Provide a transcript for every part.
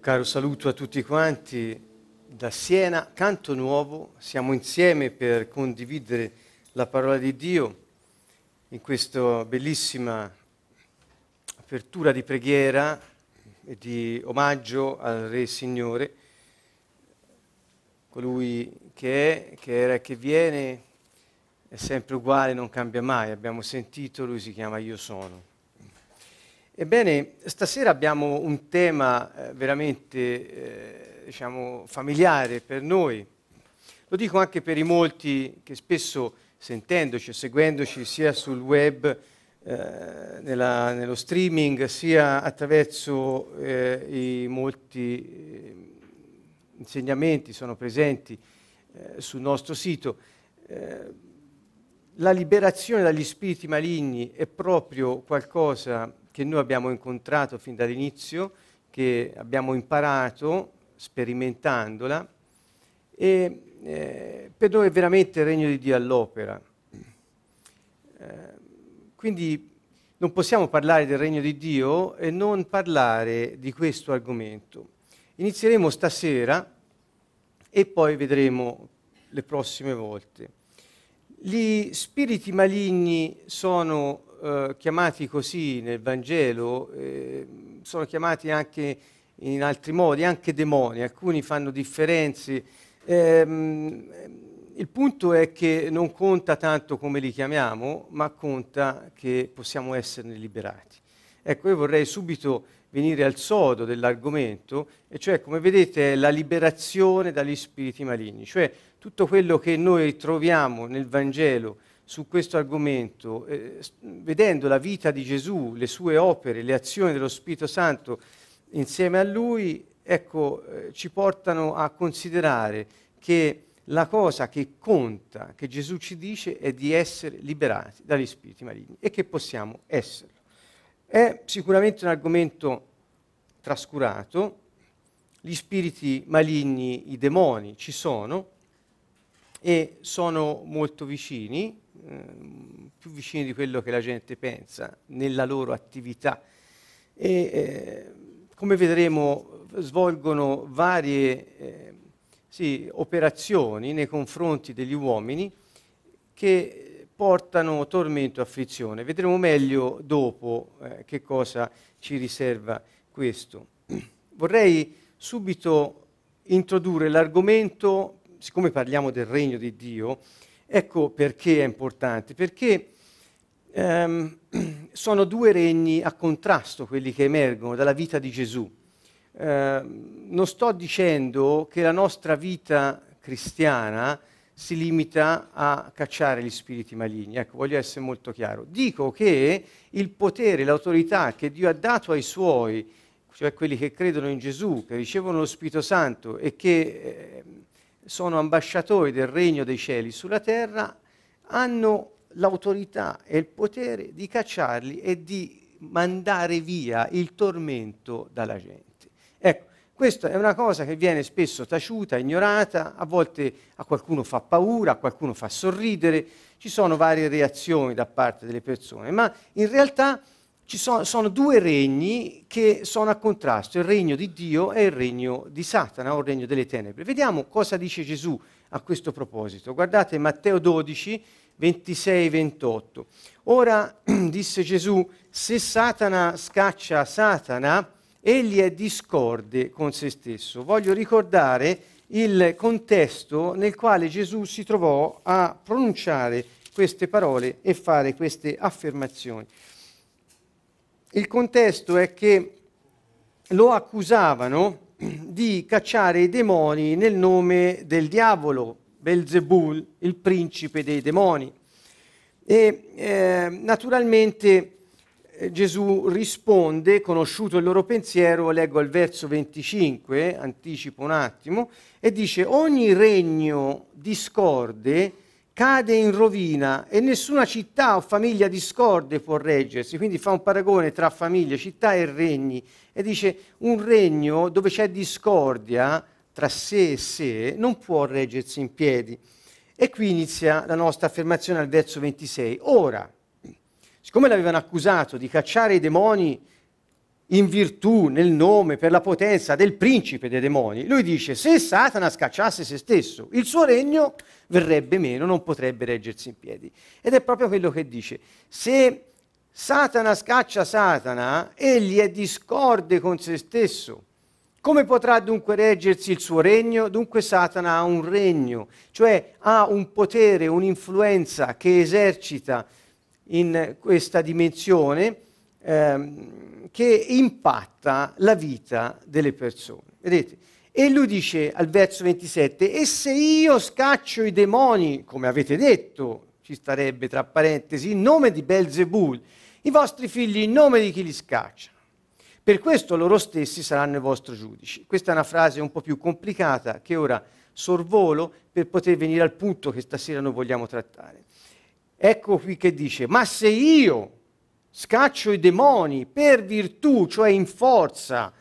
Caro saluto a tutti quanti da Siena, Canto Nuovo, siamo insieme per condividere la parola di Dio in questa bellissima apertura di preghiera e di omaggio al Re Signore, colui che è, che era e che viene, è sempre uguale, non cambia mai. Abbiamo sentito, lui si chiama Io sono. Ebbene, stasera abbiamo un tema eh, veramente eh, diciamo, familiare per noi. Lo dico anche per i molti che spesso sentendoci e seguendoci sia sul web, eh, nella, nello streaming, sia attraverso eh, i molti eh, insegnamenti sono presenti eh, sul nostro sito la liberazione dagli spiriti maligni è proprio qualcosa che noi abbiamo incontrato fin dall'inizio, che abbiamo imparato sperimentandola e eh, per noi è veramente il regno di Dio all'opera. Eh, quindi non possiamo parlare del regno di Dio e non parlare di questo argomento. Inizieremo stasera e poi vedremo le prossime volte. Gli spiriti maligni sono eh, chiamati così nel Vangelo, eh, sono chiamati anche in altri modi, anche demoni, alcuni fanno differenze. Ehm, il punto è che non conta tanto come li chiamiamo, ma conta che possiamo esserne liberati. Ecco, io vorrei subito venire al sodo dell'argomento, e cioè, come vedete, è la liberazione dagli spiriti maligni, cioè tutto quello che noi troviamo nel Vangelo su questo argomento, eh, vedendo la vita di Gesù, le sue opere, le azioni dello Spirito Santo insieme a lui, ecco, eh, ci portano a considerare che la cosa che conta, che Gesù ci dice, è di essere liberati dagli spiriti maligni e che possiamo esserlo. È sicuramente un argomento trascurato, gli spiriti maligni, i demoni ci sono e sono molto vicini, più vicini di quello che la gente pensa nella loro attività e eh, come vedremo svolgono varie eh, sì, operazioni nei confronti degli uomini che portano tormento e afflizione. Vedremo meglio dopo eh, che cosa ci riserva questo. Vorrei subito introdurre l'argomento, siccome parliamo del regno di Dio, Ecco perché è importante, perché ehm, sono due regni a contrasto quelli che emergono dalla vita di Gesù. Eh, non sto dicendo che la nostra vita cristiana si limita a cacciare gli spiriti maligni, ecco, voglio essere molto chiaro. Dico che il potere, l'autorità che Dio ha dato ai suoi, cioè quelli che credono in Gesù, che ricevono lo Spirito Santo e che eh, sono ambasciatori del regno dei cieli sulla terra, hanno l'autorità e il potere di cacciarli e di mandare via il tormento dalla gente. Ecco, questa è una cosa che viene spesso taciuta, ignorata, a volte a qualcuno fa paura, a qualcuno fa sorridere, ci sono varie reazioni da parte delle persone, ma in realtà ci sono, sono, due regni che sono a contrasto, il regno di Dio e il regno di Satana o il regno delle tenebre. Vediamo cosa dice Gesù a questo proposito. Guardate Matteo 12, 26-28. Ora disse Gesù, se Satana scaccia Satana, egli è discorde con se stesso. Voglio ricordare il contesto nel quale Gesù si trovò a pronunciare queste parole e fare queste affermazioni il contesto è che lo accusavano di cacciare i demoni nel nome del diavolo, Belzebul, il principe dei demoni. E eh, naturalmente eh, Gesù risponde, conosciuto il loro pensiero, leggo il verso 25, anticipo un attimo, e dice ogni regno discorde cade in rovina e nessuna città o famiglia discorde può reggersi, quindi fa un paragone tra famiglie, città e regni e dice un regno dove c'è discordia tra sé e sé non può reggersi in piedi. E qui inizia la nostra affermazione al verso 26. Ora, siccome l'avevano accusato di cacciare i demoni in virtù, nel nome, per la potenza del principe dei demoni, lui dice se Satana scacciasse se stesso, il suo regno verrebbe meno, non potrebbe reggersi in piedi. Ed è proprio quello che dice, se Satana scaccia Satana, egli è discorde con se stesso. Come potrà dunque reggersi il suo regno? Dunque Satana ha un regno, cioè ha un potere, un'influenza che esercita in questa dimensione. Ehm, che impatta la vita delle persone. Vedete? E lui dice al verso 27, e se io scaccio i demoni, come avete detto, ci starebbe tra parentesi, in nome di Belzebul, i vostri figli in nome di chi li scaccia. Per questo loro stessi saranno i vostri giudici. Questa è una frase un po' più complicata che ora sorvolo per poter venire al punto che stasera noi vogliamo trattare. Ecco qui che dice, ma se io Scaccio i demoni per virtù, cioè in forza,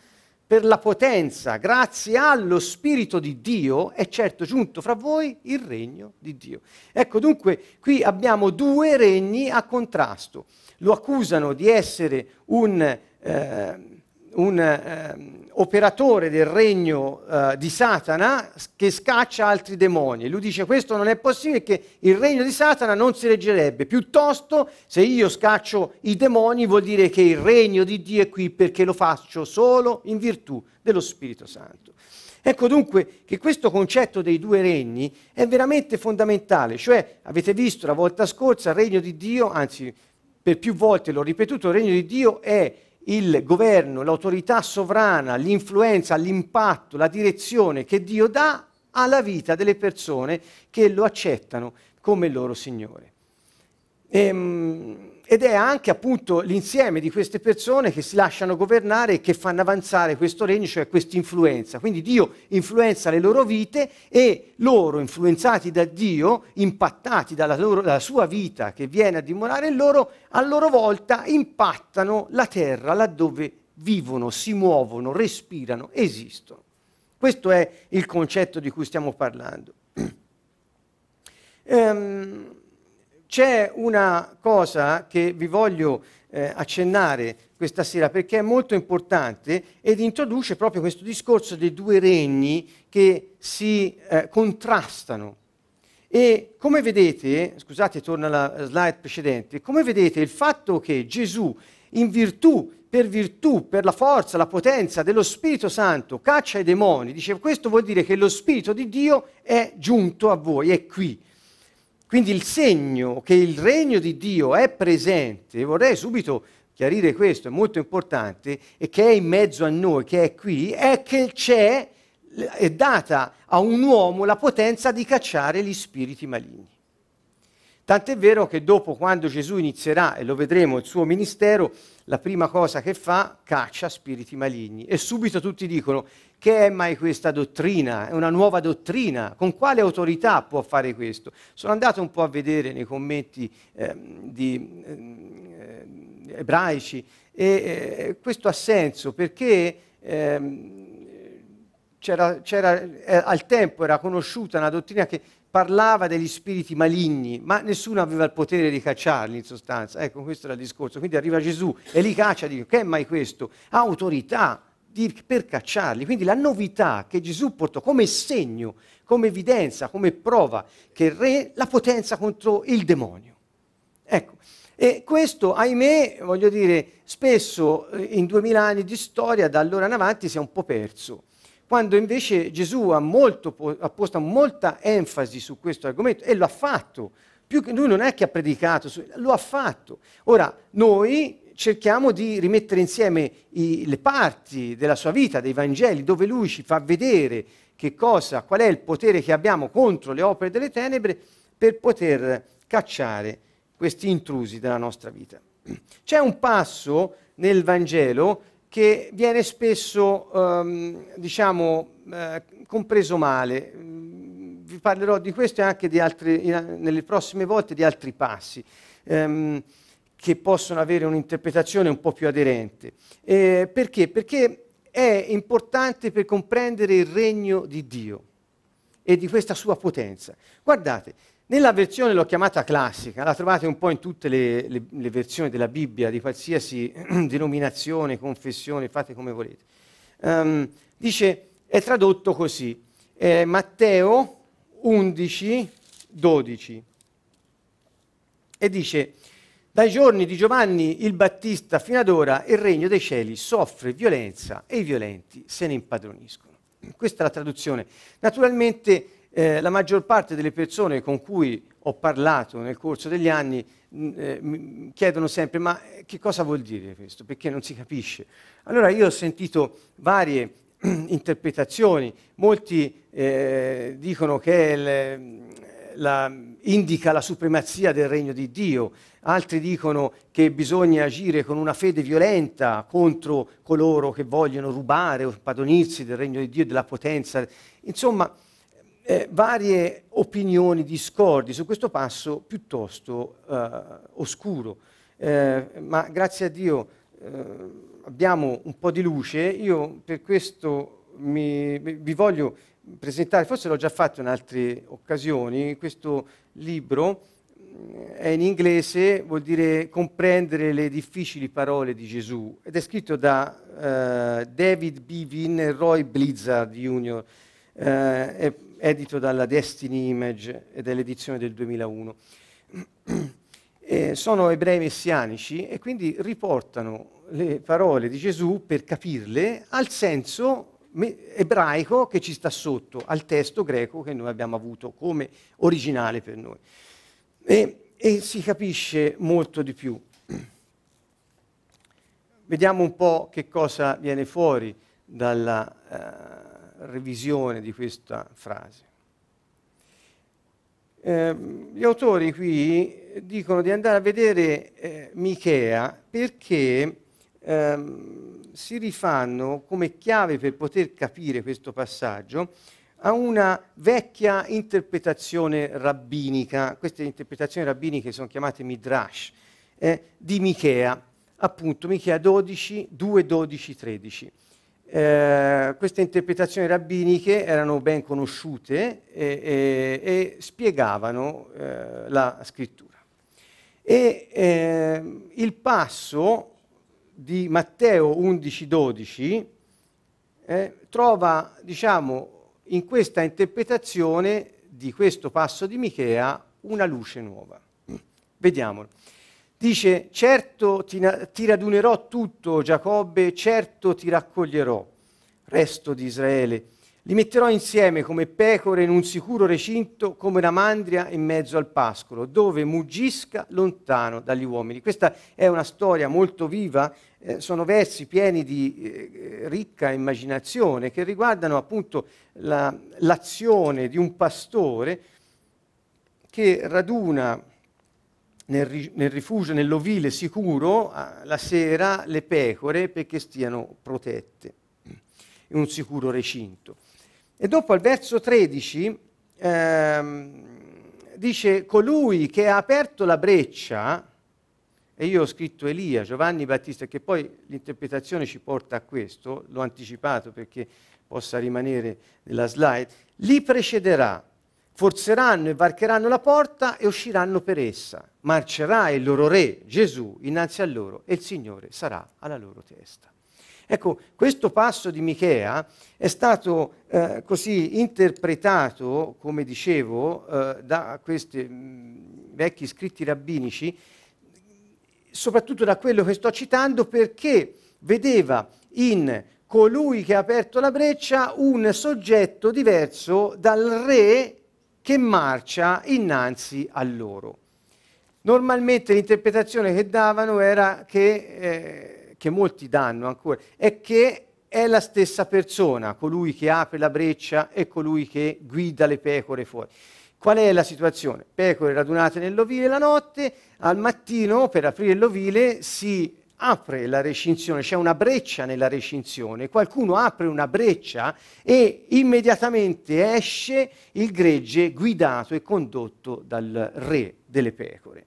per la potenza, grazie allo Spirito di Dio, è certo giunto fra voi il regno di Dio. Ecco dunque, qui abbiamo due regni a contrasto. Lo accusano di essere un eh, un eh, operatore del regno eh, di Satana che scaccia altri demoni. Lui dice questo non è possibile che il regno di Satana non si reggerebbe, piuttosto se io scaccio i demoni vuol dire che il regno di Dio è qui perché lo faccio solo in virtù dello Spirito Santo. Ecco dunque che questo concetto dei due regni è veramente fondamentale, cioè avete visto la volta scorsa il regno di Dio, anzi per più volte l'ho ripetuto, il regno di Dio è il governo, l'autorità sovrana, l'influenza, l'impatto, la direzione che Dio dà alla vita delle persone che lo accettano come loro Signore. Ehm, ed è anche appunto l'insieme di queste persone che si lasciano governare e che fanno avanzare questo regno, cioè questa influenza. Quindi Dio influenza le loro vite e loro, influenzati da Dio, impattati dalla, loro, dalla sua vita che viene a dimorare in loro, a loro volta impattano la terra laddove vivono, si muovono, respirano, esistono. Questo è il concetto di cui stiamo parlando. ehm, c'è una cosa che vi voglio eh, accennare questa sera perché è molto importante ed introduce proprio questo discorso dei due regni che si eh, contrastano. E come vedete, scusate, torna alla slide precedente, come vedete il fatto che Gesù, in virtù, per virtù, per la forza, la potenza dello Spirito Santo, caccia i demoni, dice questo vuol dire che lo Spirito di Dio è giunto a voi, è qui. Quindi il segno che il regno di Dio è presente, vorrei subito chiarire questo, è molto importante, e che è in mezzo a noi, che è qui, è che c'è, è data a un uomo la potenza di cacciare gli spiriti maligni. Tant'è vero che dopo, quando Gesù inizierà, e lo vedremo, il suo ministero, la prima cosa che fa, caccia spiriti maligni. E subito tutti dicono, che è mai questa dottrina? È una nuova dottrina? Con quale autorità può fare questo? Sono andato un po' a vedere nei commenti eh, di, eh, ebraici e eh, questo ha senso perché... Ehm, c'era, c'era, eh, al tempo era conosciuta una dottrina che parlava degli spiriti maligni, ma nessuno aveva il potere di cacciarli in sostanza. Ecco, questo era il discorso. Quindi arriva Gesù e li caccia, dice, che è mai questo? Ha autorità di, per cacciarli. Quindi la novità che Gesù portò come segno, come evidenza, come prova che il re la potenza contro il demonio. Ecco. E questo, ahimè, voglio dire, spesso eh, in duemila anni di storia, da allora in avanti, si è un po' perso quando invece Gesù ha, molto, ha posto molta enfasi su questo argomento e lo ha fatto. Più che, lui non è che ha predicato, lo ha fatto. Ora, noi cerchiamo di rimettere insieme i, le parti della sua vita, dei Vangeli, dove lui ci fa vedere che cosa, qual è il potere che abbiamo contro le opere delle tenebre per poter cacciare questi intrusi della nostra vita. C'è un passo nel Vangelo che viene spesso ehm, diciamo, eh, compreso male. Vi parlerò di questo e anche altri, in, nelle prossime volte di altri passi ehm, che possono avere un'interpretazione un po' più aderente. Eh, perché? Perché è importante per comprendere il regno di Dio e di questa sua potenza. Guardate, nella versione l'ho chiamata classica, la trovate un po' in tutte le, le, le versioni della Bibbia, di qualsiasi denominazione, confessione, fate come volete. Um, dice, è tradotto così, eh, Matteo 11, 12, e dice, dai giorni di Giovanni il Battista fino ad ora il regno dei cieli soffre violenza e i violenti se ne impadroniscono. Questa è la traduzione. Naturalmente eh, la maggior parte delle persone con cui ho parlato nel corso degli anni mm, eh, mi chiedono sempre ma eh, che cosa vuol dire questo? Perché non si capisce. Allora io ho sentito varie interpretazioni, molti eh, dicono che il, la, indica la supremazia del regno di Dio, altri dicono che bisogna agire con una fede violenta contro coloro che vogliono rubare o padronirsi del regno di Dio e della potenza. Insomma, eh, varie opinioni discordi su questo passo piuttosto eh, oscuro, eh, ma grazie a Dio eh, abbiamo un po' di luce. Io per questo mi, vi voglio presentare, forse l'ho già fatto in altre occasioni, questo libro è in inglese, vuol dire comprendere le difficili parole di Gesù ed è scritto da eh, David Bivin e Roy Blizzard Jr. Eh, edito dalla Destiny Image ed è l'edizione del 2001. Eh, sono ebrei messianici e quindi riportano le parole di Gesù per capirle al senso me- ebraico che ci sta sotto, al testo greco che noi abbiamo avuto come originale per noi. E, e si capisce molto di più. Vediamo un po' che cosa viene fuori dalla... Eh, revisione di questa frase. Eh, gli autori qui dicono di andare a vedere eh, Michea perché ehm, si rifanno come chiave per poter capire questo passaggio a una vecchia interpretazione rabbinica, queste interpretazioni rabbiniche sono chiamate Midrash, eh, di Michea, appunto Michea 12, 2, 12, 13. Eh, queste interpretazioni rabbiniche erano ben conosciute e, eh, e, eh, e spiegavano eh, la scrittura. E eh, il passo di Matteo 11,12 12 trova, diciamo, in questa interpretazione di questo passo di Michea una luce nuova. Vediamolo. Dice, certo ti, ti radunerò tutto, Giacobbe, certo ti raccoglierò, resto di Israele. Li metterò insieme come pecore in un sicuro recinto, come una mandria in mezzo al pascolo, dove muggisca lontano dagli uomini. Questa è una storia molto viva, eh, sono versi pieni di eh, ricca immaginazione che riguardano appunto la, l'azione di un pastore che raduna nel, ri- nel rifugio, nell'ovile sicuro, la sera le pecore perché stiano protette in un sicuro recinto. E dopo al verso 13 ehm, dice colui che ha aperto la breccia, e io ho scritto Elia, Giovanni Battista, che poi l'interpretazione ci porta a questo, l'ho anticipato perché possa rimanere nella slide, li precederà forzeranno e varcheranno la porta e usciranno per essa. Marcerà il loro re, Gesù, innanzi a loro e il Signore sarà alla loro testa. Ecco, questo passo di Michea è stato eh, così interpretato, come dicevo, eh, da questi mm, vecchi scritti rabbinici, soprattutto da quello che sto citando, perché vedeva in colui che ha aperto la breccia un soggetto diverso dal re che marcia innanzi a loro. Normalmente l'interpretazione che davano era che, eh, che molti danno ancora, è che è la stessa persona, colui che apre la breccia e colui che guida le pecore fuori. Qual è la situazione? Pecore radunate nell'ovile la notte, al mattino per aprire l'ovile si apre la recinzione, c'è una breccia nella recinzione, qualcuno apre una breccia e immediatamente esce il gregge guidato e condotto dal re delle pecore.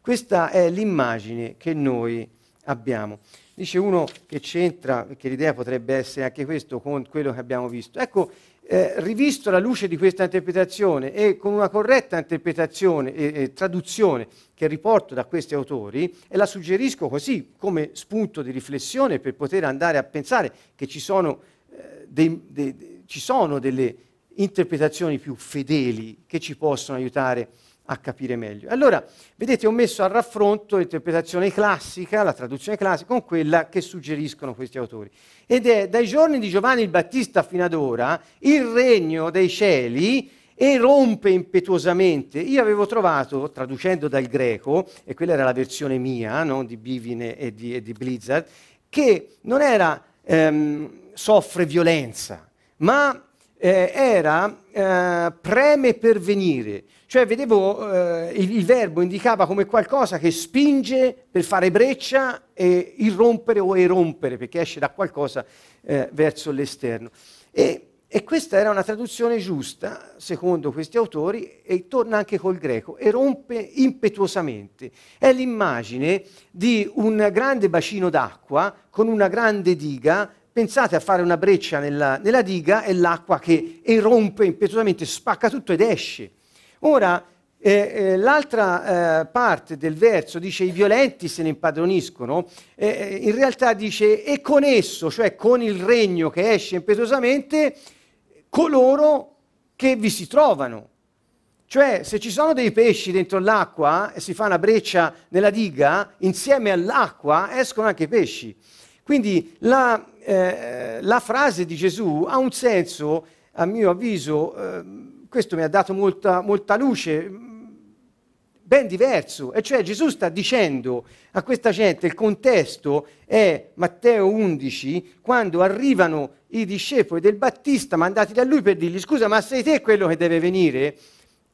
Questa è l'immagine che noi abbiamo. Dice uno che c'entra, perché l'idea potrebbe essere anche questo con quello che abbiamo visto. Ecco, eh, rivisto alla luce di questa interpretazione e con una corretta interpretazione e, e, traduzione che riporto da questi autori, e la suggerisco così come spunto di riflessione per poter andare a pensare che ci sono, eh, dei, dei, ci sono delle interpretazioni più fedeli che ci possono aiutare a a capire meglio. Allora, vedete, ho messo a raffronto l'interpretazione classica, la traduzione classica, con quella che suggeriscono questi autori. Ed è dai giorni di Giovanni il Battista fino ad ora, il regno dei cieli erompe impetuosamente. Io avevo trovato, traducendo dal greco, e quella era la versione mia, no? di Bivine e di, e di Blizzard, che non era ehm, soffre violenza, ma eh, era eh, preme per venire, cioè vedevo eh, il, il, verbo indicava come qualcosa che spinge per fare breccia e irrompere o erompere, perché esce da qualcosa eh, verso l'esterno. E, e questa era una traduzione giusta, secondo questi autori, e torna anche col greco, e rompe impetuosamente. È l'immagine di un grande bacino d'acqua con una grande diga Pensate a fare una breccia nella, nella diga e l'acqua che erompe impetuosamente, spacca tutto ed esce. Ora, eh, eh, l'altra eh, parte del verso dice i violenti se ne impadroniscono, eh, eh, in realtà dice e con esso, cioè con il regno che esce impetuosamente, coloro che vi si trovano. Cioè se ci sono dei pesci dentro l'acqua e si fa una breccia nella diga, insieme all'acqua escono anche i pesci. Quindi la, eh, la frase di Gesù ha un senso, a mio avviso, eh, questo mi ha dato molta, molta luce, mm, ben diverso. E cioè Gesù sta dicendo a questa gente, il contesto è Matteo 11, quando arrivano i discepoli del Battista mandati da lui per dirgli scusa ma sei te quello che deve venire?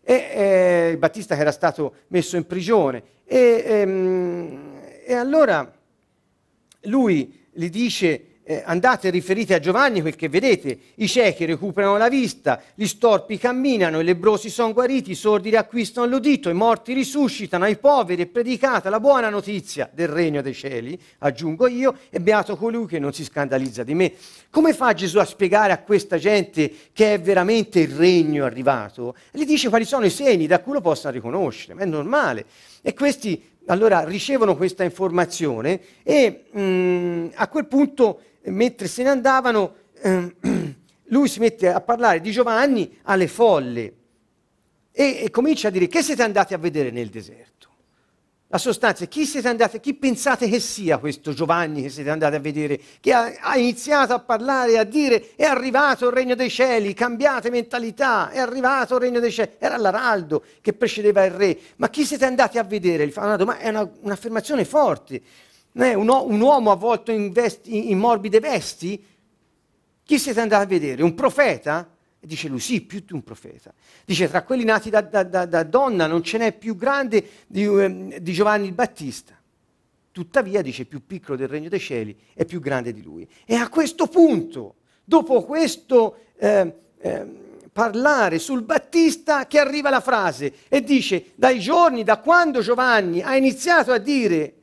E, eh, il Battista che era stato messo in prigione. E, ehm, e allora lui gli dice eh, andate e riferite a Giovanni quel che vedete, i ciechi recuperano la vista, gli storpi camminano, i lebrosi sono guariti, i sordi riacquistano l'udito, i morti risuscitano, ai poveri è predicata la buona notizia del regno dei cieli, aggiungo io, e beato colui che non si scandalizza di me. Come fa Gesù a spiegare a questa gente che è veramente il regno arrivato? Gli dice quali sono i segni da cui lo possano riconoscere, ma è normale. E questi allora ricevono questa informazione e mh, mm, a quel punto eh, mentre se ne andavano, ehm, lui si mette a parlare di Giovanni alle folle e, e, comincia a dire che siete andati a vedere nel deserto? La sostanza è chi siete andati, chi pensate che sia questo Giovanni che siete andati a vedere, che ha, ha iniziato a parlare, a dire è arrivato il regno dei cieli, cambiate mentalità, è arrivato il regno dei cieli, era l'araldo che precedeva il re, ma chi siete andati a vedere? Gli fa una domanda, è una, un'affermazione forte un, uomo avvolto in, vesti, in morbide vesti? Chi siete andati a vedere? Un profeta? E dice lui, sì, più di un profeta. Dice, tra quelli nati da, da, da, da donna non ce n'è più grande di, ehm, di, Giovanni il Battista. Tuttavia, dice, più piccolo del regno dei cieli è più grande di lui. E a questo punto, dopo questo eh, eh, parlare sul Battista, che arriva la frase e dice, dai giorni, da quando Giovanni ha iniziato a dire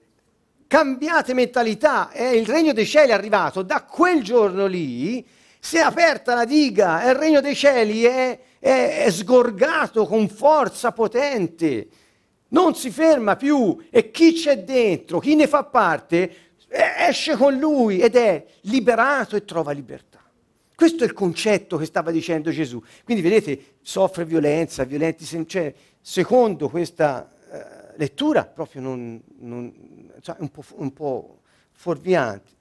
cambiate mentalità, eh, il regno dei cieli è arrivato, da quel giorno lì si è aperta la diga e eh, il regno dei cieli è, è, è sgorgato con forza potente, non si ferma più e chi c'è dentro, chi ne fa parte, esce con lui ed è liberato e trova libertà. Questo è il concetto che stava dicendo Gesù. Quindi vedete, soffre violenza, violenti, cioè, secondo questa eh, lettura proprio non, non cioè un po', un po fuorvianti.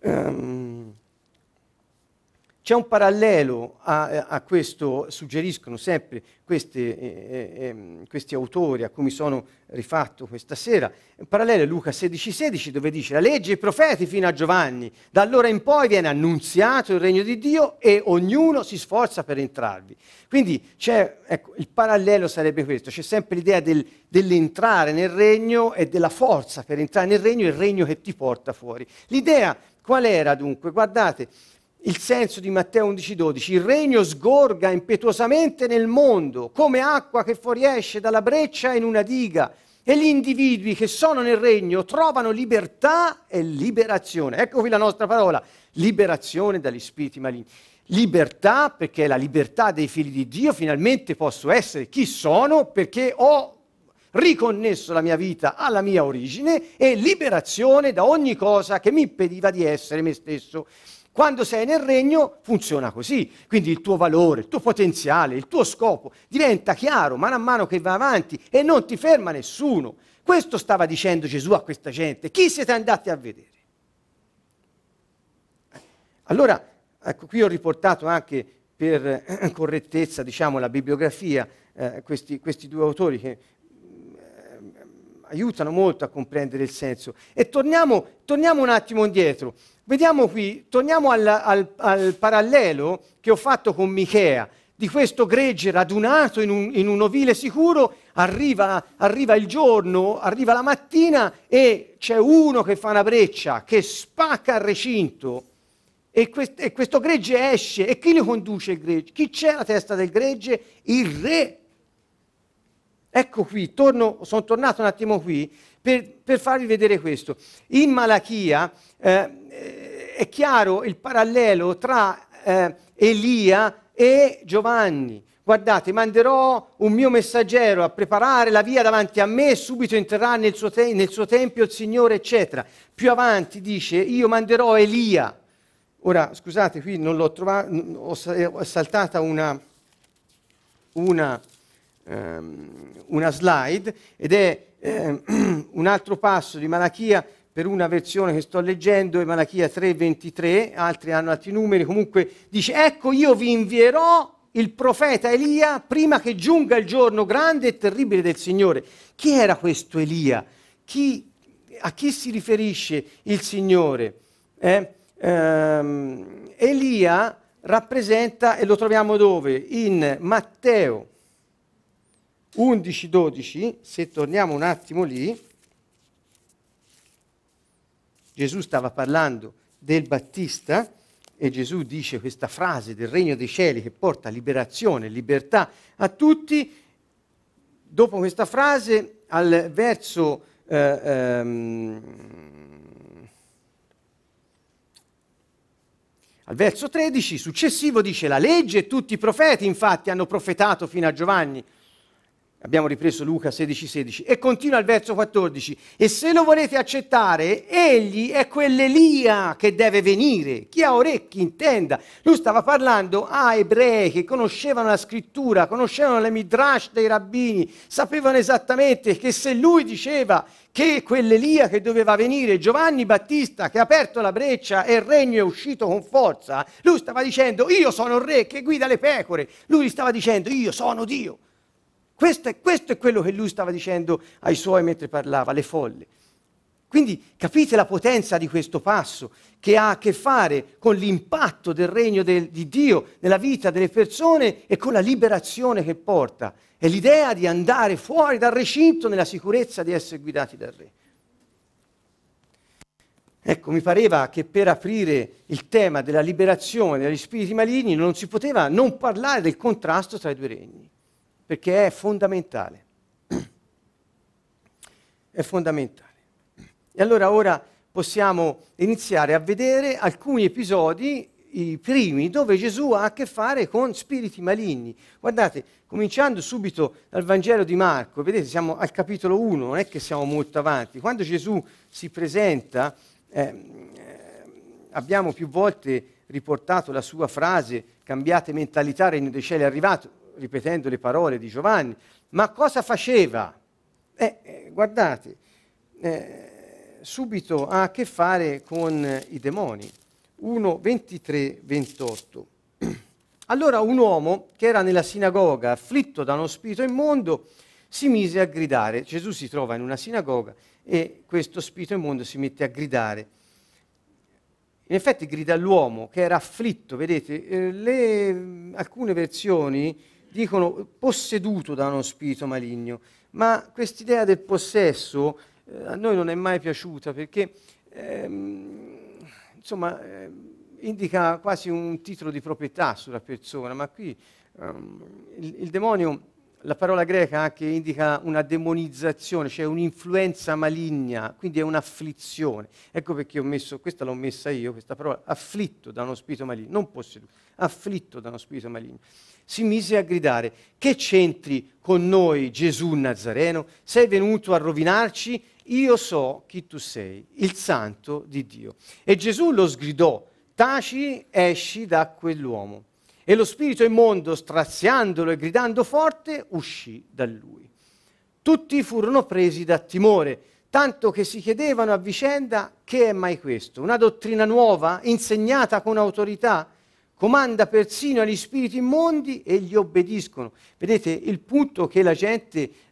Um, c'è un parallelo a, a, questo, suggeriscono sempre queste, eh, eh, ehm, questi autori a cui mi sono rifatto questa sera, un parallelo è Luca 16,16 16, dove dice la legge e i profeti fino a Giovanni, da allora in poi viene annunziato il regno di Dio e ognuno si sforza per entrarvi. Quindi ecco, il parallelo sarebbe questo, c'è sempre l'idea del, dell'entrare nel regno e della forza per entrare nel regno, il regno che ti porta fuori. L'idea qual era dunque? Guardate, il senso di Matteo 11:12, il regno sgorga impetuosamente nel mondo, come acqua che fuoriesce dalla breccia in una diga, e gli individui che sono nel regno trovano libertà e liberazione. Ecco qui la nostra parola, liberazione dagli spiriti maligni. Libertà perché è la libertà dei figli di Dio, finalmente posso essere chi sono perché ho riconnesso la mia vita alla mia origine e liberazione da ogni cosa che mi impediva di essere me stesso. Quando sei nel regno funziona così, quindi il tuo valore, il tuo potenziale, il tuo scopo diventa chiaro mano a mano che va avanti e non ti ferma nessuno. Questo stava dicendo Gesù a questa gente, chi siete andati a vedere? Allora, ecco, qui ho riportato anche per eh, correttezza, diciamo, la bibliografia, eh, questi, questi due autori che eh, aiutano molto a comprendere il senso. E torniamo, torniamo, un attimo indietro. Vediamo qui, torniamo al, al, al parallelo che ho fatto con Michea, di questo gregge radunato in un, in un ovile sicuro, arriva, arriva, il giorno, arriva la mattina e c'è uno che fa una breccia, che spacca il recinto e, quest, e questo gregge esce. E chi lo conduce il gregge? Chi c'è alla testa del gregge? Il re. Ecco qui, torno, sono tornato un attimo qui per, per farvi vedere questo. In Malachia... Eh, è chiaro il parallelo tra eh, Elia e Giovanni. Guardate, manderò un mio messaggero a preparare la via davanti a me, subito entrerà nel suo, te- nel suo tempio il Signore, eccetera. Più avanti dice, io manderò Elia. Ora, scusate, qui non l'ho trovata, ho saltata una, una, um, una slide ed è eh, un altro passo di Malachia per una versione che sto leggendo, è Malachia 3:23, altri hanno altri numeri, comunque dice, ecco io vi invierò il profeta Elia prima che giunga il giorno grande e terribile del Signore. Chi era questo Elia? Chi, a chi si riferisce il Signore? Eh, ehm, Elia rappresenta, e lo troviamo dove? In Matteo 11:12, se torniamo un attimo lì, Gesù stava parlando del Battista e Gesù dice questa frase del regno dei cieli che porta liberazione, libertà a tutti. Dopo questa frase, al verso eh, ehm, al verso 13 successivo dice la legge e tutti i profeti infatti hanno profetato fino a Giovanni. Abbiamo ripreso Luca 16, 16 e continua il verso 14. E se lo volete accettare, egli è quell'Elia che deve venire. Chi ha orecchi intenda. Lui stava parlando a ebrei che conoscevano la scrittura, conoscevano le midrash dei rabbini, sapevano esattamente che se lui diceva che quell'Elia che doveva venire, Giovanni Battista che ha aperto la breccia e il regno è uscito con forza, lui stava dicendo io sono il re che guida le pecore, lui stava dicendo io sono Dio. Questo è, questo è quello che lui stava dicendo ai suoi mentre parlava, alle folle. Quindi capite la potenza di questo passo che ha a che fare con l'impatto del regno del, di Dio nella vita delle persone e con la liberazione che porta. È l'idea di andare fuori dal recinto nella sicurezza di essere guidati dal Re. Ecco, mi pareva che per aprire il tema della liberazione dagli spiriti maligni non si poteva non parlare del contrasto tra i due regni perché è fondamentale. È fondamentale. E allora ora possiamo iniziare a vedere alcuni episodi, i primi, dove Gesù ha a che fare con spiriti maligni. Guardate, cominciando subito dal Vangelo di Marco, vedete siamo al capitolo 1, non è che siamo molto avanti. Quando Gesù si presenta, ehm, eh, abbiamo più volte riportato la sua frase, cambiate mentalità, regno dei cieli è arrivato, ripetendo le parole di Giovanni, ma cosa faceva? Eh, eh, guardate, eh, subito ha a che fare con i demoni. 1, 23, 28. Allora un uomo che era nella sinagoga, afflitto da uno spirito immondo, si mise a gridare. Gesù si trova in una sinagoga e questo spirito immondo si mette a gridare. In effetti grida all'uomo che era afflitto, vedete, eh, le, alcune versioni dicono posseduto da uno spirito maligno, ma quest'idea del possesso eh, a noi non è mai piaciuta perché ehm, insomma, eh, indica quasi un titolo di proprietà sulla persona, ma qui ehm, il, il demonio la parola greca anche indica una demonizzazione, cioè un'influenza maligna, quindi è un'afflizione. Ecco perché ho messo, questa l'ho messa io, questa parola, afflitto da uno spirito maligno, non posseduto, afflitto da uno spirito maligno. Si mise a gridare, che c'entri con noi Gesù Nazareno? Sei venuto a rovinarci? Io so chi tu sei, il santo di Dio. E Gesù lo sgridò, taci, esci da quell'uomo. E lo spirito immondo, straziandolo e gridando forte, uscì da lui. Tutti furono presi da timore, tanto che si chiedevano a vicenda che è mai questo? Una dottrina nuova, insegnata con autorità? comanda persino agli spiriti immondi e gli obbediscono. Vedete, il punto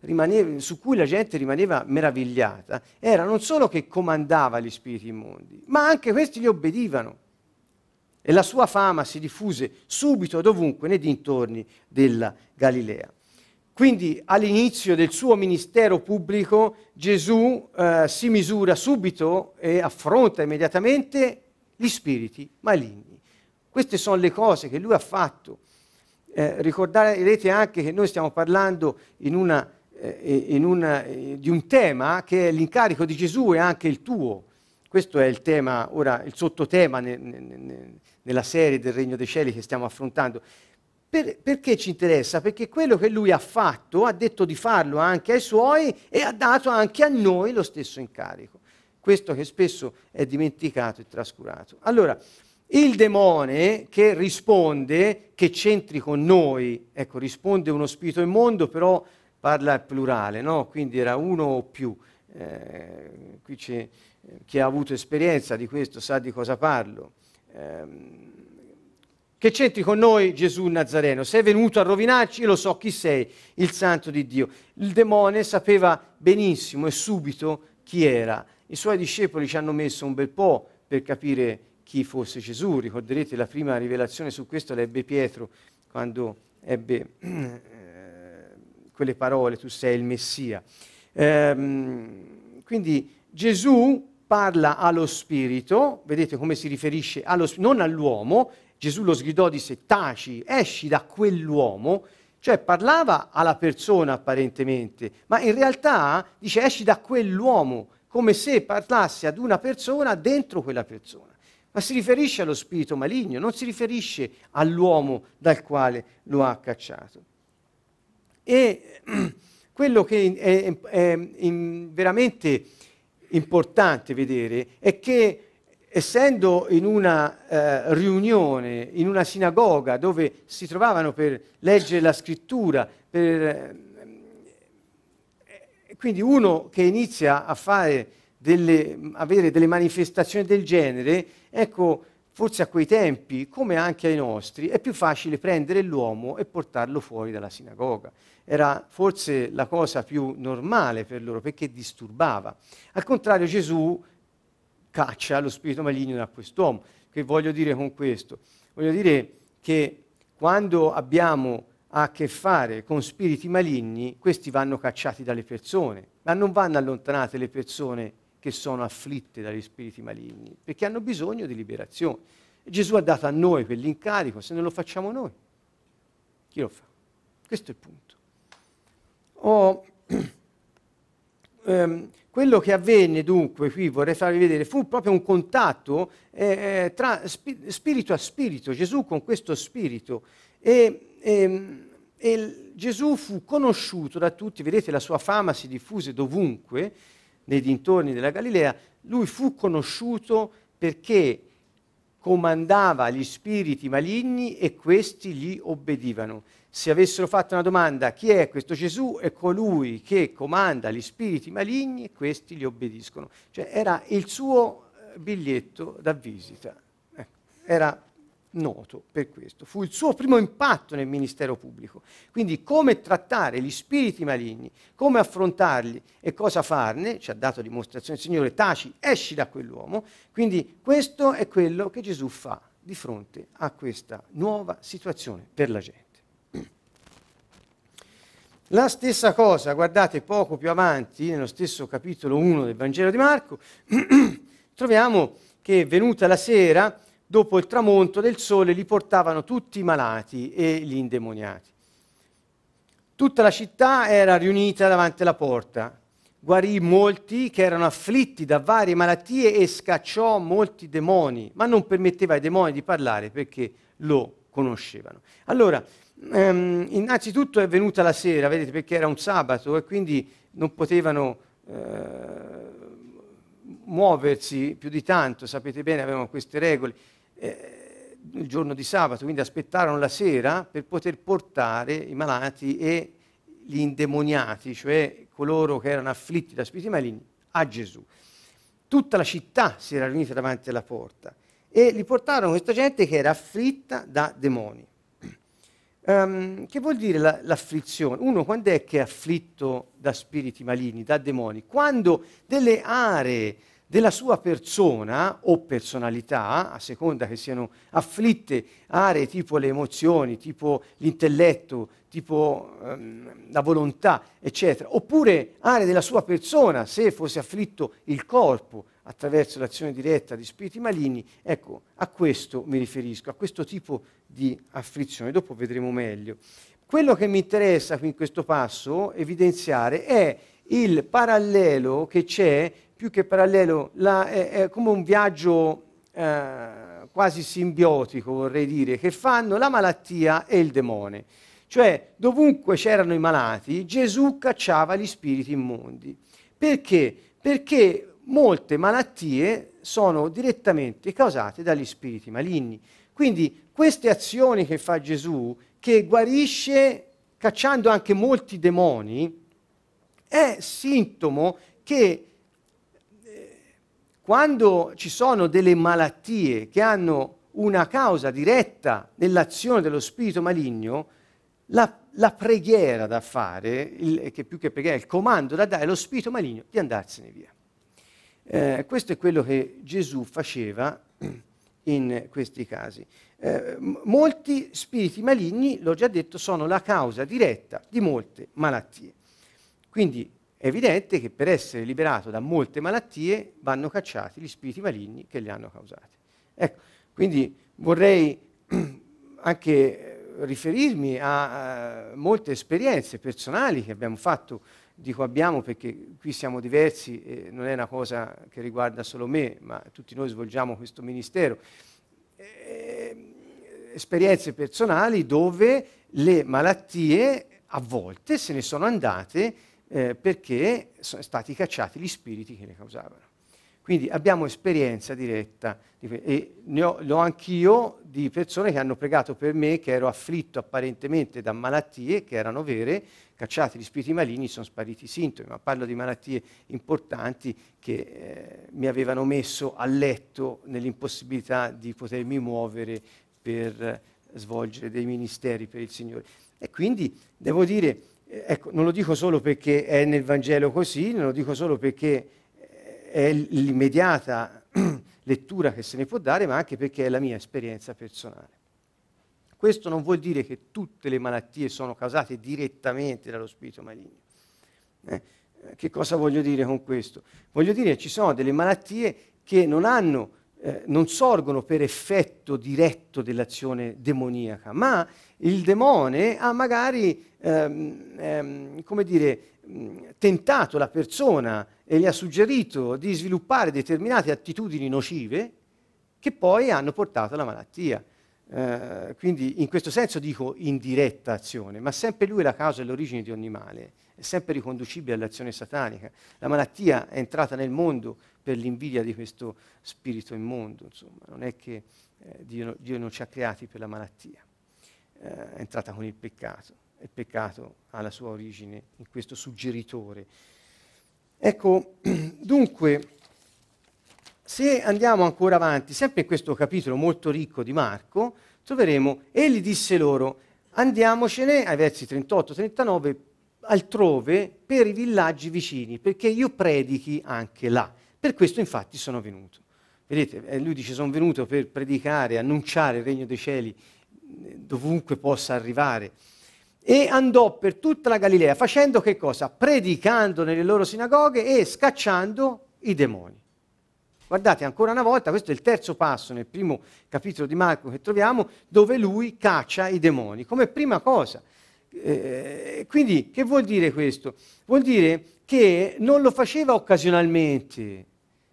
rimaneva, su cui la gente rimaneva meravigliata era non solo che comandava gli spiriti immondi, ma anche questi gli obbedivano e la sua fama si diffuse subito dovunque nei dintorni della Galilea. Quindi all'inizio del suo ministero pubblico Gesù eh, si misura subito e affronta immediatamente gli spiriti maligni. Queste sono le cose che lui ha fatto. Eh, ricorderete anche che noi stiamo parlando in una, eh, in una, eh, di un tema che è l'incarico di Gesù e anche il tuo. Questo è il tema, ora il sottotema ne, ne, ne, nella serie del Regno dei Cieli che stiamo affrontando. Per, perché ci interessa? Perché quello che lui ha fatto, ha detto di farlo anche ai suoi e ha dato anche a noi lo stesso incarico. Questo che spesso è dimenticato e trascurato. Allora, il demone che risponde, che c'entri con noi, ecco, risponde uno spirito immondo, però parla plurale, no? quindi era uno o più. Eh, qui c'è, eh, chi ha avuto esperienza di questo sa di cosa parlo ehm, che c'entri con noi Gesù Nazareno? Sei venuto a rovinarci? Io lo so chi sei, il santo di Dio. Il demone sapeva benissimo e subito chi era. I suoi discepoli ci hanno messo un bel po' per capire chi fosse Gesù. Ricorderete la prima rivelazione su questo l'ebbe Pietro quando ebbe eh, quelle parole, tu sei il Messia. Ehm, quindi Gesù parla allo spirito, vedete come si riferisce allo, spirito, non all'uomo, Gesù lo sgridò, disse taci, esci da quell'uomo, cioè parlava alla persona apparentemente, ma in realtà dice esci da quell'uomo, come se parlasse ad una persona dentro quella persona. Ma si riferisce allo spirito maligno, non si riferisce all'uomo dal quale lo ha cacciato. E quello che è, è, è veramente importante vedere è che essendo in una eh, riunione, in una sinagoga dove si trovavano per leggere la scrittura, per, eh, eh quindi uno che inizia a delle, avere delle manifestazioni del genere, ecco, Forse a quei tempi, come anche ai nostri, è più facile prendere l'uomo e portarlo fuori dalla sinagoga. Era forse la cosa più normale per loro perché disturbava. Al contrario, Gesù caccia lo spirito maligno da quest'uomo. Che voglio dire con questo? Voglio dire che quando abbiamo a che fare con spiriti maligni, questi vanno cacciati dalle persone, ma non vanno allontanate le persone che sono afflitte dagli spiriti maligni, perché hanno bisogno di liberazione. Gesù ha dato a noi quell'incarico, se non lo facciamo noi, chi lo fa? Questo è il punto. Oh, ehm, quello che avvenne dunque, qui vorrei farvi vedere, fu proprio un contatto eh, eh tra spi- spirito a spirito, Gesù con questo spirito. E, ehm, e Gesù fu conosciuto da tutti, vedete la sua fama si diffuse dovunque, nei dintorni della Galilea, lui fu conosciuto perché comandava gli spiriti maligni e questi gli obbedivano. Se avessero fatto una domanda, chi è questo Gesù? È colui che comanda gli spiriti maligni e questi gli obbediscono. Cioè era il suo eh, biglietto da visita. Ecco, era noto per questo. Fu il suo primo impatto nel ministero pubblico. Quindi come trattare gli spiriti maligni, come affrontarli e cosa farne, ci ha dato dimostrazione il Signore, taci, esci da quell'uomo. Quindi questo è quello che Gesù fa di fronte a questa nuova situazione per la gente. La stessa cosa, guardate poco più avanti, nello stesso capitolo 1 del Vangelo di Marco, troviamo che venuta la sera, dopo il tramonto del sole li portavano tutti i malati e gli indemoniati. Tutta la città era riunita davanti alla porta. Guarì molti che erano afflitti da varie malattie e scacciò molti demoni, ma non permetteva ai demoni di parlare perché lo conoscevano. Allora, ehm, innanzitutto è venuta la sera, vedete, perché era un sabato e quindi non potevano eh, muoversi più di tanto, sapete bene, avevano queste regole eh, il giorno di sabato, quindi aspettarono la sera per poter portare i malati e gli indemoniati, cioè coloro che erano afflitti da spiriti maligni, a Gesù. Tutta la città si era riunita davanti alla porta e li portarono questa gente che era afflitta da demoni. Um, che vuol dire la, l'afflizione? Uno quando è che è afflitto da spiriti maligni, da demoni? Quando delle aree della sua persona o personalità, a seconda che siano afflitte aree tipo le emozioni, tipo l'intelletto, tipo ehm, la volontà, eccetera, oppure aree della sua persona, se fosse afflitto il corpo attraverso l'azione diretta di spiriti maligni, ecco, a questo mi riferisco, a questo tipo di afflizione, dopo vedremo meglio. Quello che mi interessa qui in questo passo evidenziare è il parallelo che c'è più che parallelo, la, è, è, come un viaggio eh, quasi simbiotico, vorrei dire, che fanno la malattia e il demone. Cioè, dovunque c'erano i malati, Gesù cacciava gli spiriti immondi. Perché? Perché molte malattie sono direttamente causate dagli spiriti maligni. Quindi queste azioni che fa Gesù, che guarisce cacciando anche molti demoni, è sintomo che quando ci sono delle malattie che hanno una causa diretta nell'azione dello spirito maligno, la, la preghiera da fare, il, che più che preghiera, il comando da dare allo spirito maligno di andarsene via. Eh, questo è quello che Gesù faceva in questi casi. Eh, molti spiriti maligni, l'ho già detto, sono la causa diretta di molte malattie. Quindi è evidente che per essere liberato da molte malattie vanno cacciati gli spiriti maligni che le hanno causate. Ecco, quindi vorrei anche riferirmi a, a molte esperienze personali che abbiamo fatto dico abbiamo perché qui siamo diversi, eh, non è una cosa che riguarda solo me, ma tutti noi svolgiamo questo ministero. Eh, esperienze personali dove le malattie a volte se ne sono andate eh, perché sono stati cacciati gli spiriti che ne causavano. Quindi abbiamo esperienza diretta, e ne ho, l'ho anch'io di persone che hanno pregato per me, che ero afflitto apparentemente da malattie che erano vere, cacciati gli spiriti maligni, sono spariti i sintomi, ma parlo di malattie importanti che eh, mi avevano messo a letto nell'impossibilità di potermi muovere per eh, svolgere dei ministeri per il Signore. E quindi devo dire Ecco, non lo dico solo perché è nel Vangelo così, non lo dico solo perché eh, è l'immediata lettura che se ne può dare, ma anche perché è la mia esperienza personale. Questo non vuol dire che tutte le malattie sono causate direttamente dallo spirito maligno. Eh, che cosa voglio dire con questo? Voglio dire che ci sono delle malattie che non hanno eh, non sorgono per effetto diretto dell'azione demoniaca, ma il demone ha magari, ehm, ehm, come dire, tentato la persona e gli ha suggerito di sviluppare determinate attitudini nocive che poi hanno portato alla malattia. Eh, quindi in questo senso dico indiretta azione, ma sempre lui è la causa e l'origine di ogni male è sempre riconducibile all'azione satanica. La malattia è entrata nel mondo per l'invidia di questo spirito immondo, insomma, non è che eh, Dio, Dio, non ci ha creati per la malattia, eh, è entrata con il peccato, il peccato ha la sua origine in questo suggeritore. Ecco, dunque, se andiamo ancora avanti, sempre in questo capitolo molto ricco di Marco, troveremo, egli disse loro, andiamocene, ai versi 38-39, altrove per i villaggi vicini, perché io predichi anche là. Per questo infatti sono venuto. Vedete, eh, lui dice sono venuto per predicare, annunciare il regno dei cieli eh, dovunque possa arrivare. E andò per tutta la Galilea facendo che cosa? Predicando nelle loro sinagoghe e scacciando i demoni. Guardate, ancora una volta, questo è il terzo passo nel primo capitolo di Marco che troviamo, dove lui caccia i demoni, come prima cosa. Eh, quindi che vuol dire questo? Vuol dire che non lo faceva occasionalmente,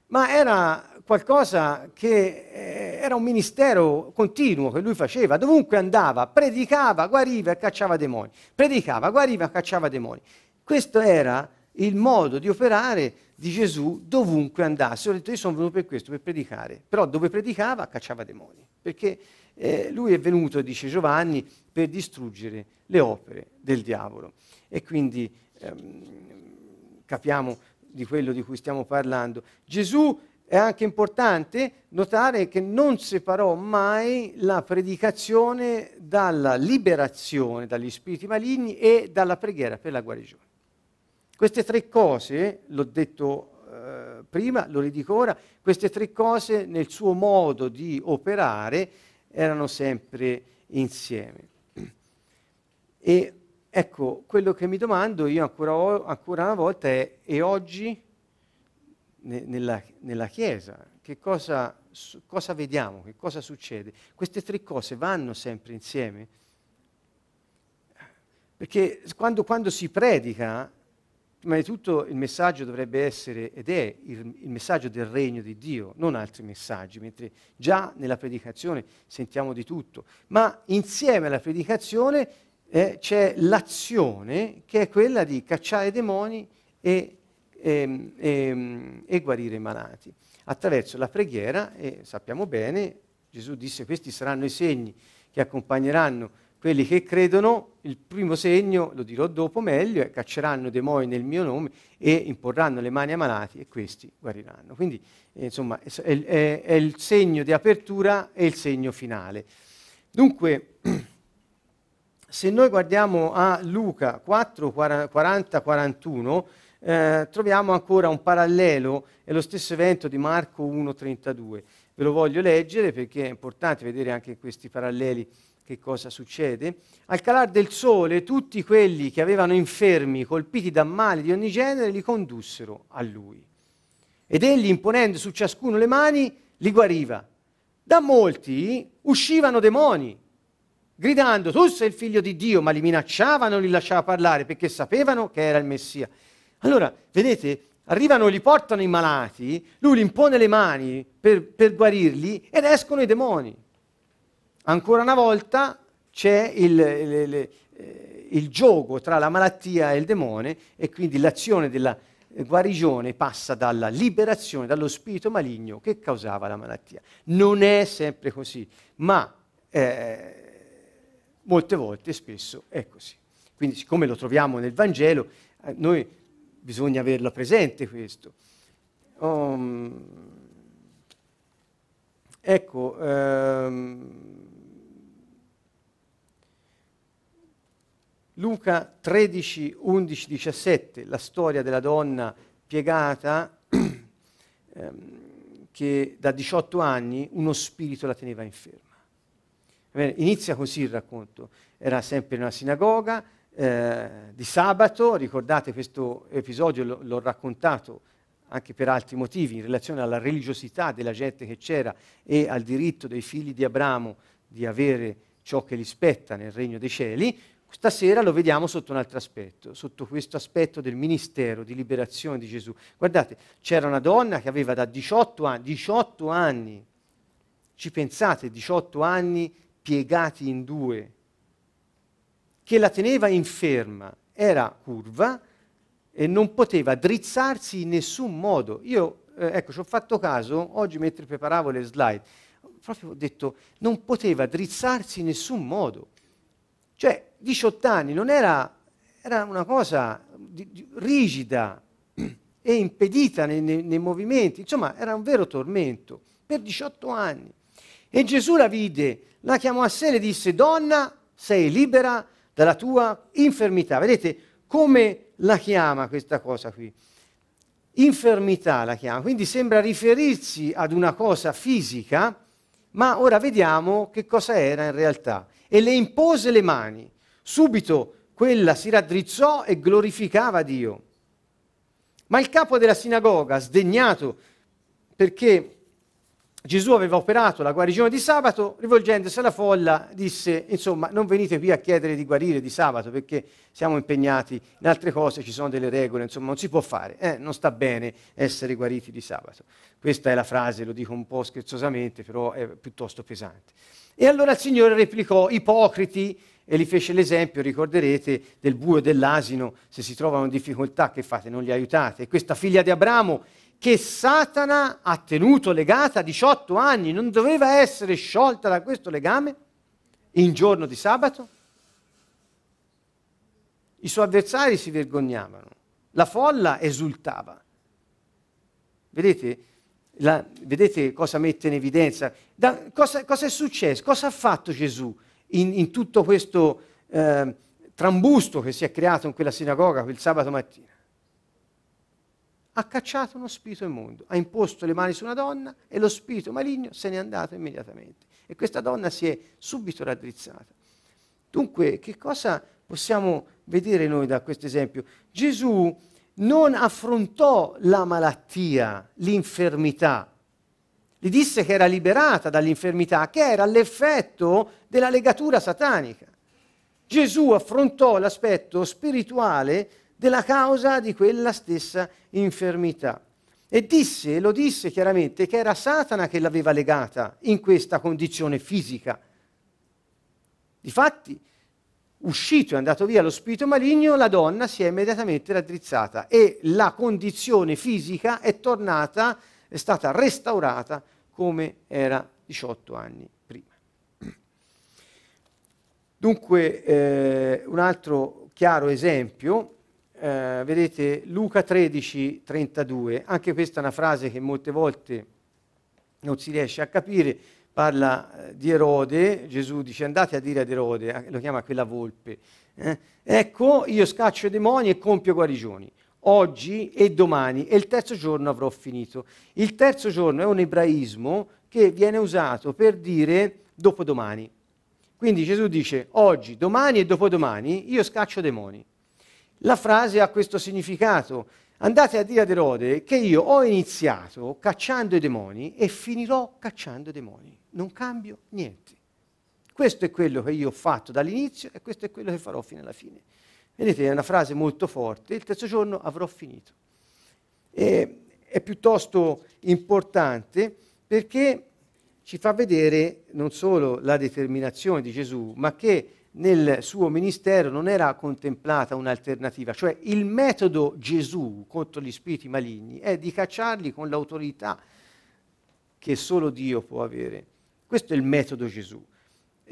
ma era qualcosa che eh, era un ministero continuo che lui faceva, dovunque andava, predicava, guariva e cacciava demoni, predicava, guariva e cacciava demoni. Questo era il modo di operare di Gesù dovunque andasse. Ho detto io sono venuto per questo, per predicare, però dove predicava cacciava demoni, perché eh, lui è venuto, dice Giovanni, per distruggere le opere del diavolo. E quindi ehm, capiamo di quello di cui stiamo parlando. Gesù è anche importante notare che non separò mai la predicazione dalla liberazione dagli spiriti maligni e dalla preghiera per la guarigione. Queste tre cose, l'ho detto eh, prima, lo ridico ora, queste tre cose nel suo modo di operare erano sempre insieme. E ecco, quello che mi domando io ancora, ancora una volta è, e oggi ne, nella, nella, Chiesa, che cosa, su, cosa vediamo, che cosa succede? Queste tre cose vanno sempre insieme? Perché quando, quando si predica prima di tutto il messaggio dovrebbe essere ed è il, il, messaggio del regno di Dio, non altri messaggi, mentre già nella predicazione sentiamo di tutto, ma insieme alla predicazione eh, c'è l'azione che è quella di cacciare demoni e, e, ehm, e, ehm, e guarire i malati. Attraverso la preghiera, e sappiamo bene, Gesù disse questi saranno i segni che accompagneranno quelli che credono, il primo segno, lo dirò dopo meglio, è cacceranno demoni nel mio nome e imporranno le mani ai malati e questi guariranno. Quindi, eh, insomma, è, è, è il segno di apertura e il segno finale. Dunque, se noi guardiamo a Luca 4, 40, 41, eh, troviamo ancora un parallelo, è lo stesso evento di Marco 1, 32. Ve lo voglio leggere perché è importante vedere anche questi paralleli che cosa succede? Al calar del sole tutti quelli che avevano infermi colpiti da mali di ogni genere li condussero a lui. Ed egli, imponendo su ciascuno le mani, li guariva. Da molti uscivano demoni, gridando, tu sei il figlio di Dio, ma li minacciavano, li lasciava parlare, perché sapevano che era il Messia. Allora, vedete, arrivano, li portano i malati, lui li impone le mani per, per guarirli ed escono i demoni ancora una volta c'è il, il, il, eh, il, gioco tra la malattia e il demone e quindi l'azione della guarigione passa dalla liberazione dallo spirito maligno che causava la malattia. Non è sempre così, ma eh, molte volte spesso è così. Quindi siccome lo troviamo nel Vangelo, eh, noi bisogna averlo presente questo. Um, ecco, um, Luca 13, 11, 17, la storia della donna piegata ehm, che da 18 anni uno spirito la teneva inferma. Inizia così il racconto. Era sempre in una sinagoga eh, di sabato, ricordate questo episodio, l- l'ho raccontato anche per altri motivi, in relazione alla religiosità della gente che c'era e al diritto dei figli di Abramo di avere ciò che gli spetta nel regno dei cieli, Stasera lo vediamo sotto un altro aspetto, sotto questo aspetto del ministero di liberazione di Gesù. Guardate, c'era una donna che aveva da 18 anni, 18 anni, ci pensate, 18 anni piegati in due, che la teneva inferma, era curva e non poteva drizzarsi in nessun modo. Io, eh, ecco, ci ho fatto caso oggi mentre preparavo le slide, proprio ho detto, non poteva drizzarsi in nessun modo. Cioè, 18 anni, non era, era una cosa di, di, rigida e impedita nei, nei, nei movimenti, insomma era un vero tormento, per 18 anni. E Gesù la vide, la chiamò a sé e le disse, donna, sei libera dalla tua infermità. Vedete come la chiama questa cosa qui? Infermità la chiama, quindi sembra riferirsi ad una cosa fisica, ma ora vediamo che cosa era in realtà. E le impose le mani Subito quella si raddrizzò e glorificava Dio. Ma il capo della sinagoga, sdegnato perché Gesù aveva operato la guarigione di sabato, rivolgendosi alla folla disse, insomma, non venite qui a chiedere di guarire di sabato perché siamo impegnati in altre cose, ci sono delle regole, insomma, non si può fare, eh, non sta bene essere guariti di sabato. Questa è la frase, lo dico un po' scherzosamente, però è piuttosto pesante. E allora il Signore replicò, ipocriti, e gli fece l'esempio, ricorderete, del buio e dell'asino, se si trovano in difficoltà che fate? Non li aiutate. E questa figlia di Abramo che Satana ha tenuto legata a 18 anni, non doveva essere sciolta da questo legame in giorno di sabato? I suoi avversari si vergognavano, la folla esultava. Vedete, la, vedete cosa mette in evidenza? Da, cosa, cosa è successo? Cosa ha fatto Gesù? in, in tutto questo eh, trambusto che si è creato in quella sinagoga quel sabato mattina. Ha cacciato uno spirito immondo, ha imposto le mani su una donna e lo spirito maligno se n'è andato immediatamente. E questa donna si è subito raddrizzata. Dunque, che cosa possiamo vedere noi da questo esempio? Gesù non affrontò la malattia, l'infermità, gli disse che era liberata dall'infermità, che era l'effetto della legatura satanica. Gesù affrontò l'aspetto spirituale della causa di quella stessa infermità e disse, lo disse chiaramente, che era Satana che l'aveva legata in questa condizione fisica. Difatti, uscito e andato via lo spirito maligno, la donna si è immediatamente raddrizzata e la condizione fisica è tornata, è stata restaurata come era 18 anni prima. Dunque eh, un altro chiaro esempio, eh, vedete Luca 13, 32, anche questa è una frase che molte volte non si riesce a capire, parla eh, di Erode, Gesù dice andate a dire ad Erode, eh, lo chiama quella volpe, eh? ecco io scaccio i demoni e compio guarigioni oggi e domani e il terzo giorno avrò finito. Il terzo giorno è un ebraismo che viene usato per dire dopodomani. Quindi Gesù dice oggi, domani e dopodomani io scaccio demoni. La frase ha questo significato. Andate a dire ad Erode che io ho iniziato cacciando i demoni e finirò cacciando i demoni. Non cambio niente. Questo è quello che io ho fatto dall'inizio e questo è quello che farò fino alla fine. Vedete, è una frase molto forte. Il terzo giorno avrò finito. E, è piuttosto importante perché ci fa vedere non solo la determinazione di Gesù, ma che nel suo ministero non era contemplata un'alternativa, cioè il metodo Gesù contro gli spiriti maligni è di cacciarli con l'autorità che solo Dio può avere. Questo è il metodo Gesù.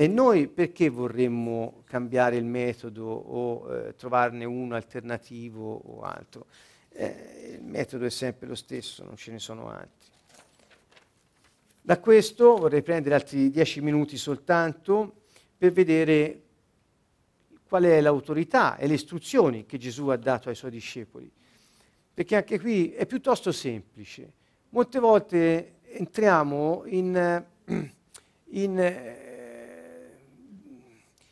E noi perché vorremmo cambiare il metodo o eh, trovarne uno alternativo o altro? Eh, il metodo è sempre lo stesso, non ce ne sono altri. Da questo vorrei prendere altri dieci minuti soltanto per vedere qual è l'autorità e le istruzioni che Gesù ha dato ai suoi discepoli. Perché anche qui è piuttosto semplice. Molte volte entriamo in, in eh,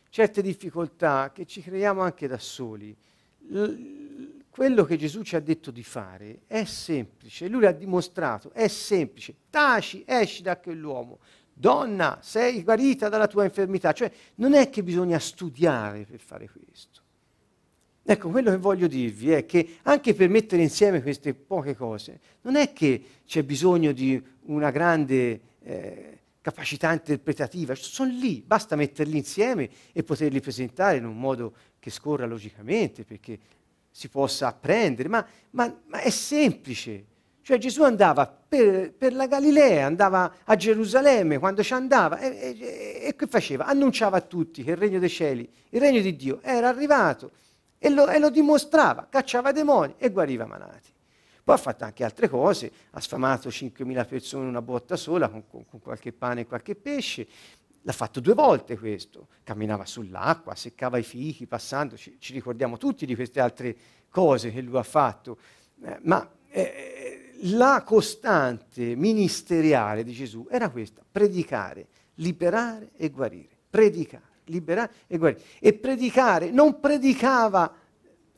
certe difficoltà che ci creiamo anche da soli. L- quello che Gesù ci ha detto di fare è semplice, lui l'ha dimostrato, è semplice. Taci, esci da quell'uomo. Donna, sei guarita dalla tua infermità. Cioè, non è che bisogna studiare per fare questo. Ecco, quello che voglio dirvi è che anche per mettere insieme queste poche cose, non è che c'è bisogno di una grande... Eh, capacità interpretativa, sono lì, basta metterli insieme e poterli presentare in un modo che scorra logicamente, perché si possa apprendere, ma, ma, ma è semplice. Cioè Gesù andava per, per, la Galilea, andava a Gerusalemme quando ci andava e, e, e, che faceva? Annunciava a tutti che il regno dei cieli, il regno di Dio era arrivato e lo, e lo dimostrava, cacciava demoni e guariva malati. Poi ha fatto anche altre cose, ha sfamato 5.000 persone in una botta sola con, con, con qualche pane e qualche pesce, L'ha fatto due volte questo, camminava sull'acqua, seccava i fichi passando, ci, ci ricordiamo tutti di queste altre cose che lui ha fatto, eh, ma eh, la costante ministeriale di Gesù era questa, predicare, liberare e guarire, predicare, liberare e guarire. E predicare, non predicava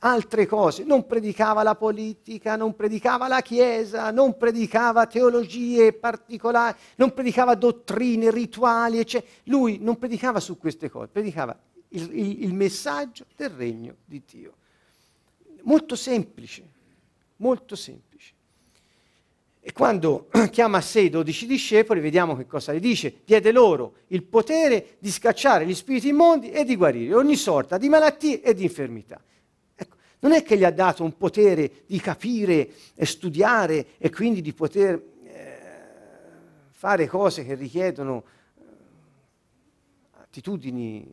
altre cose, non predicava la politica, non predicava la Chiesa, non predicava teologie particolari, non predicava dottrine, rituali, eccetera. Lui non predicava su queste cose, predicava il, il, il messaggio del regno di Dio. Molto semplice, molto semplice. E quando chiama a sé i dodici discepoli, vediamo che cosa gli dice. Diede loro il potere di scacciare gli spiriti immondi e di guarire ogni sorta di malattie e di infermità non è che gli ha dato un potere di capire e studiare e quindi di poter eh, fare cose che richiedono eh, attitudini,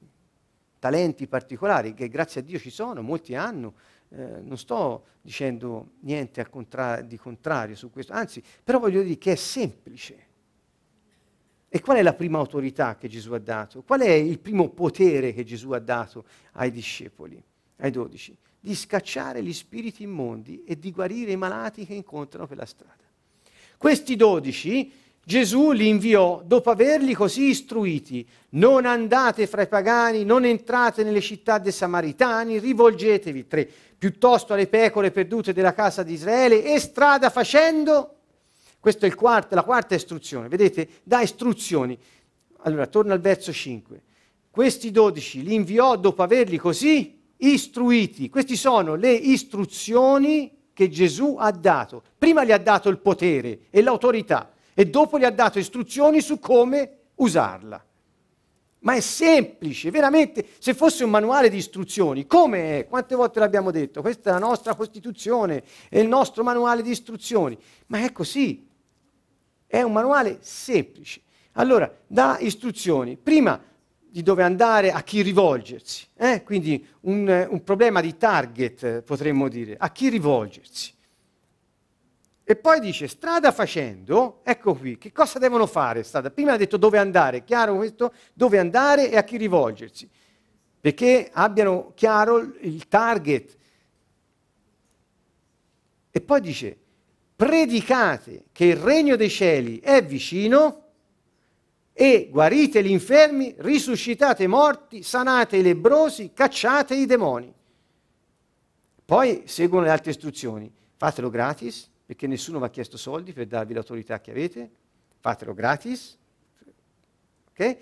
talenti particolari, che grazie a Dio ci sono, molti hanno. Eh, non sto dicendo niente contra- di contrario su questo, anzi, però voglio dire che è semplice. E qual è la prima autorità che Gesù ha dato? Qual è il primo potere che Gesù ha dato ai discepoli, ai dodici? di scacciare gli spiriti immondi e di guarire i malati che incontrano per la strada. Questi dodici Gesù li inviò dopo averli così istruiti, non andate fra i pagani, non entrate nelle città dei Samaritani, rivolgetevi tre, piuttosto alle pecore perdute della casa di Israele e strada facendo. Questa è quarto, la quarta istruzione, vedete, da istruzioni. Allora, torno al verso 5. Questi dodici li inviò dopo averli così istruiti istruiti. Queste sono le istruzioni che Gesù ha dato. Prima gli ha dato il potere e l'autorità e dopo gli ha dato istruzioni su come usarla. Ma è semplice, veramente, se fosse un manuale di istruzioni, come è? Quante volte l'abbiamo detto? Questa è la nostra Costituzione, è il nostro manuale di istruzioni. Ma è così, è un manuale semplice. Allora, da istruzioni. Prima di dove andare, a chi rivolgersi. Eh? Quindi un, un, problema di target, potremmo dire, a chi rivolgersi. E poi dice, strada facendo, ecco qui, che cosa devono fare? Strada? Prima ha detto dove andare, chiaro questo? Dove andare e a chi rivolgersi. Perché abbiano chiaro il target. E poi dice, predicate che il regno dei cieli è vicino e guarite gli infermi, risuscitate i morti, sanate i lebrosi, cacciate i demoni. Poi seguono le altre istruzioni. Fatelo gratis, perché nessuno vi ha chiesto soldi per darvi l'autorità che avete. Fatelo gratis. Okay?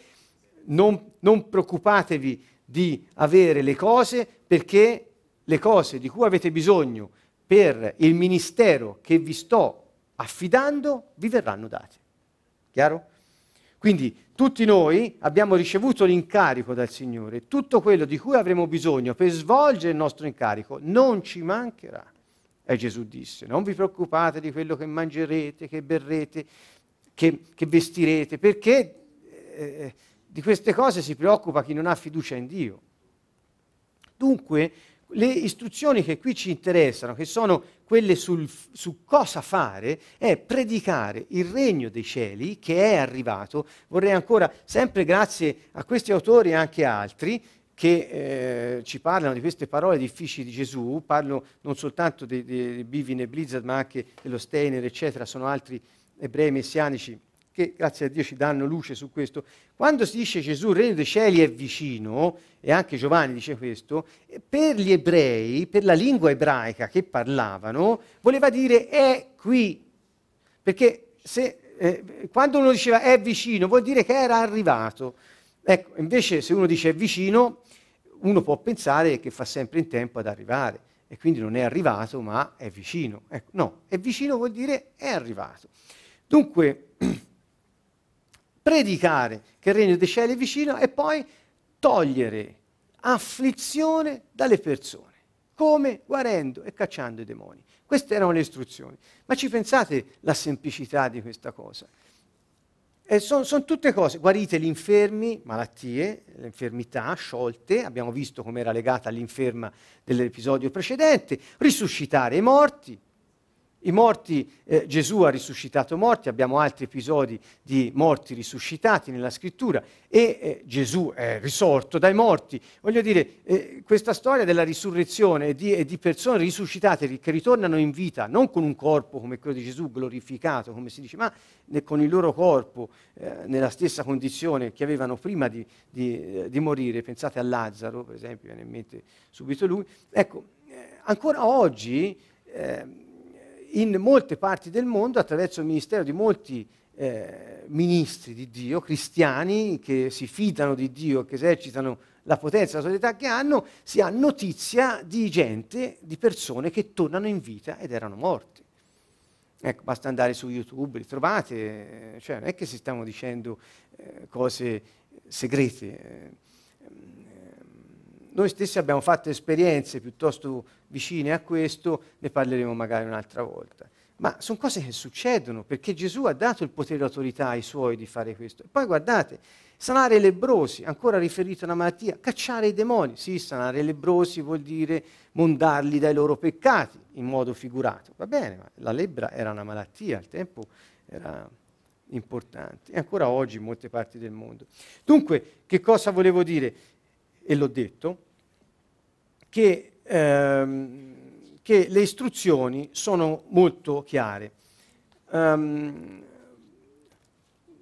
Non, non preoccupatevi di avere le cose, perché le cose di cui avete bisogno per il ministero che vi sto affidando vi verranno date. Chiaro? Quindi tutti noi abbiamo ricevuto l'incarico dal Signore, tutto quello di cui avremo bisogno per svolgere il nostro incarico non ci mancherà. E Gesù disse, non vi preoccupate di quello che mangerete, che berrete, che, che vestirete, perché eh, eh di queste cose si preoccupa chi non ha fiducia in Dio. Dunque le istruzioni che qui ci interessano, che sono quelle sul, su cosa fare, è predicare il regno dei cieli che è arrivato. Vorrei ancora, sempre grazie a questi autori e anche altri, che eh, ci parlano di queste parole difficili di Gesù, parlo non soltanto di, di, di Bivin e Blizzard, ma anche dello Steiner, eccetera, sono altri ebrei messianici che grazie a Dio ci danno luce su questo. Quando si dice Gesù, il regno dei cieli è vicino, e anche Giovanni dice questo, per gli ebrei, per la lingua ebraica che parlavano, voleva dire è qui. Perché se, eh, quando uno diceva è vicino, vuol dire che era arrivato. Ecco, invece se uno dice è vicino, uno può pensare che fa sempre in tempo ad arrivare e quindi non è arrivato ma è vicino. Ecco, no, è vicino vuol dire è arrivato. Dunque, predicare che il regno dei cieli è vicino e poi togliere afflizione dalle persone, come guarendo e cacciando i demoni. Queste erano le istruzioni. Ma ci pensate la semplicità di questa cosa? Eh, Sono son tutte cose, guarite gli infermi, malattie, le infermità sciolte, abbiamo visto com'era legata all'inferma dell'episodio precedente, risuscitare i morti, i morti, eh, Gesù ha risuscitato morti, abbiamo altri episodi di morti risuscitati nella scrittura e eh, Gesù è risorto dai morti. Voglio dire, eh, questa storia della risurrezione e di, di, persone risuscitate che ritornano in vita, non con un corpo come quello di Gesù glorificato, come si dice, ma eh, con il loro corpo eh, nella stessa condizione che avevano prima di, di, eh, di morire, pensate a Lazzaro per esempio, viene in mente subito lui. Ecco, ancora oggi in molte parti del mondo, attraverso il ministero di molti eh, ministri di Dio, cristiani che si fidano di Dio, che esercitano la potenza, la solidarietà che hanno, si ha notizia di gente, di persone che tornano in vita ed erano morti. Ecco, basta andare su YouTube, li trovate, eh, cioè non è che si stiamo dicendo eh, cose segrete. Eh, mm, eh, noi stessi abbiamo fatto esperienze piuttosto vicine a questo, ne parleremo magari un'altra volta. Ma sono cose che succedono perché Gesù ha dato il potere e l'autorità ai suoi di fare questo. E poi guardate, sanare i lebrosi, ancora riferito alla malattia, cacciare i demoni. Sì, sanare i lebrosi vuol dire mondarli dai loro peccati, in modo figurato. Va bene, ma la lebbra era una malattia, al tempo era importante e ancora oggi in molte parti del mondo. Dunque, che cosa volevo dire? E l'ho detto, che ehm, che le istruzioni sono molto chiare. Um,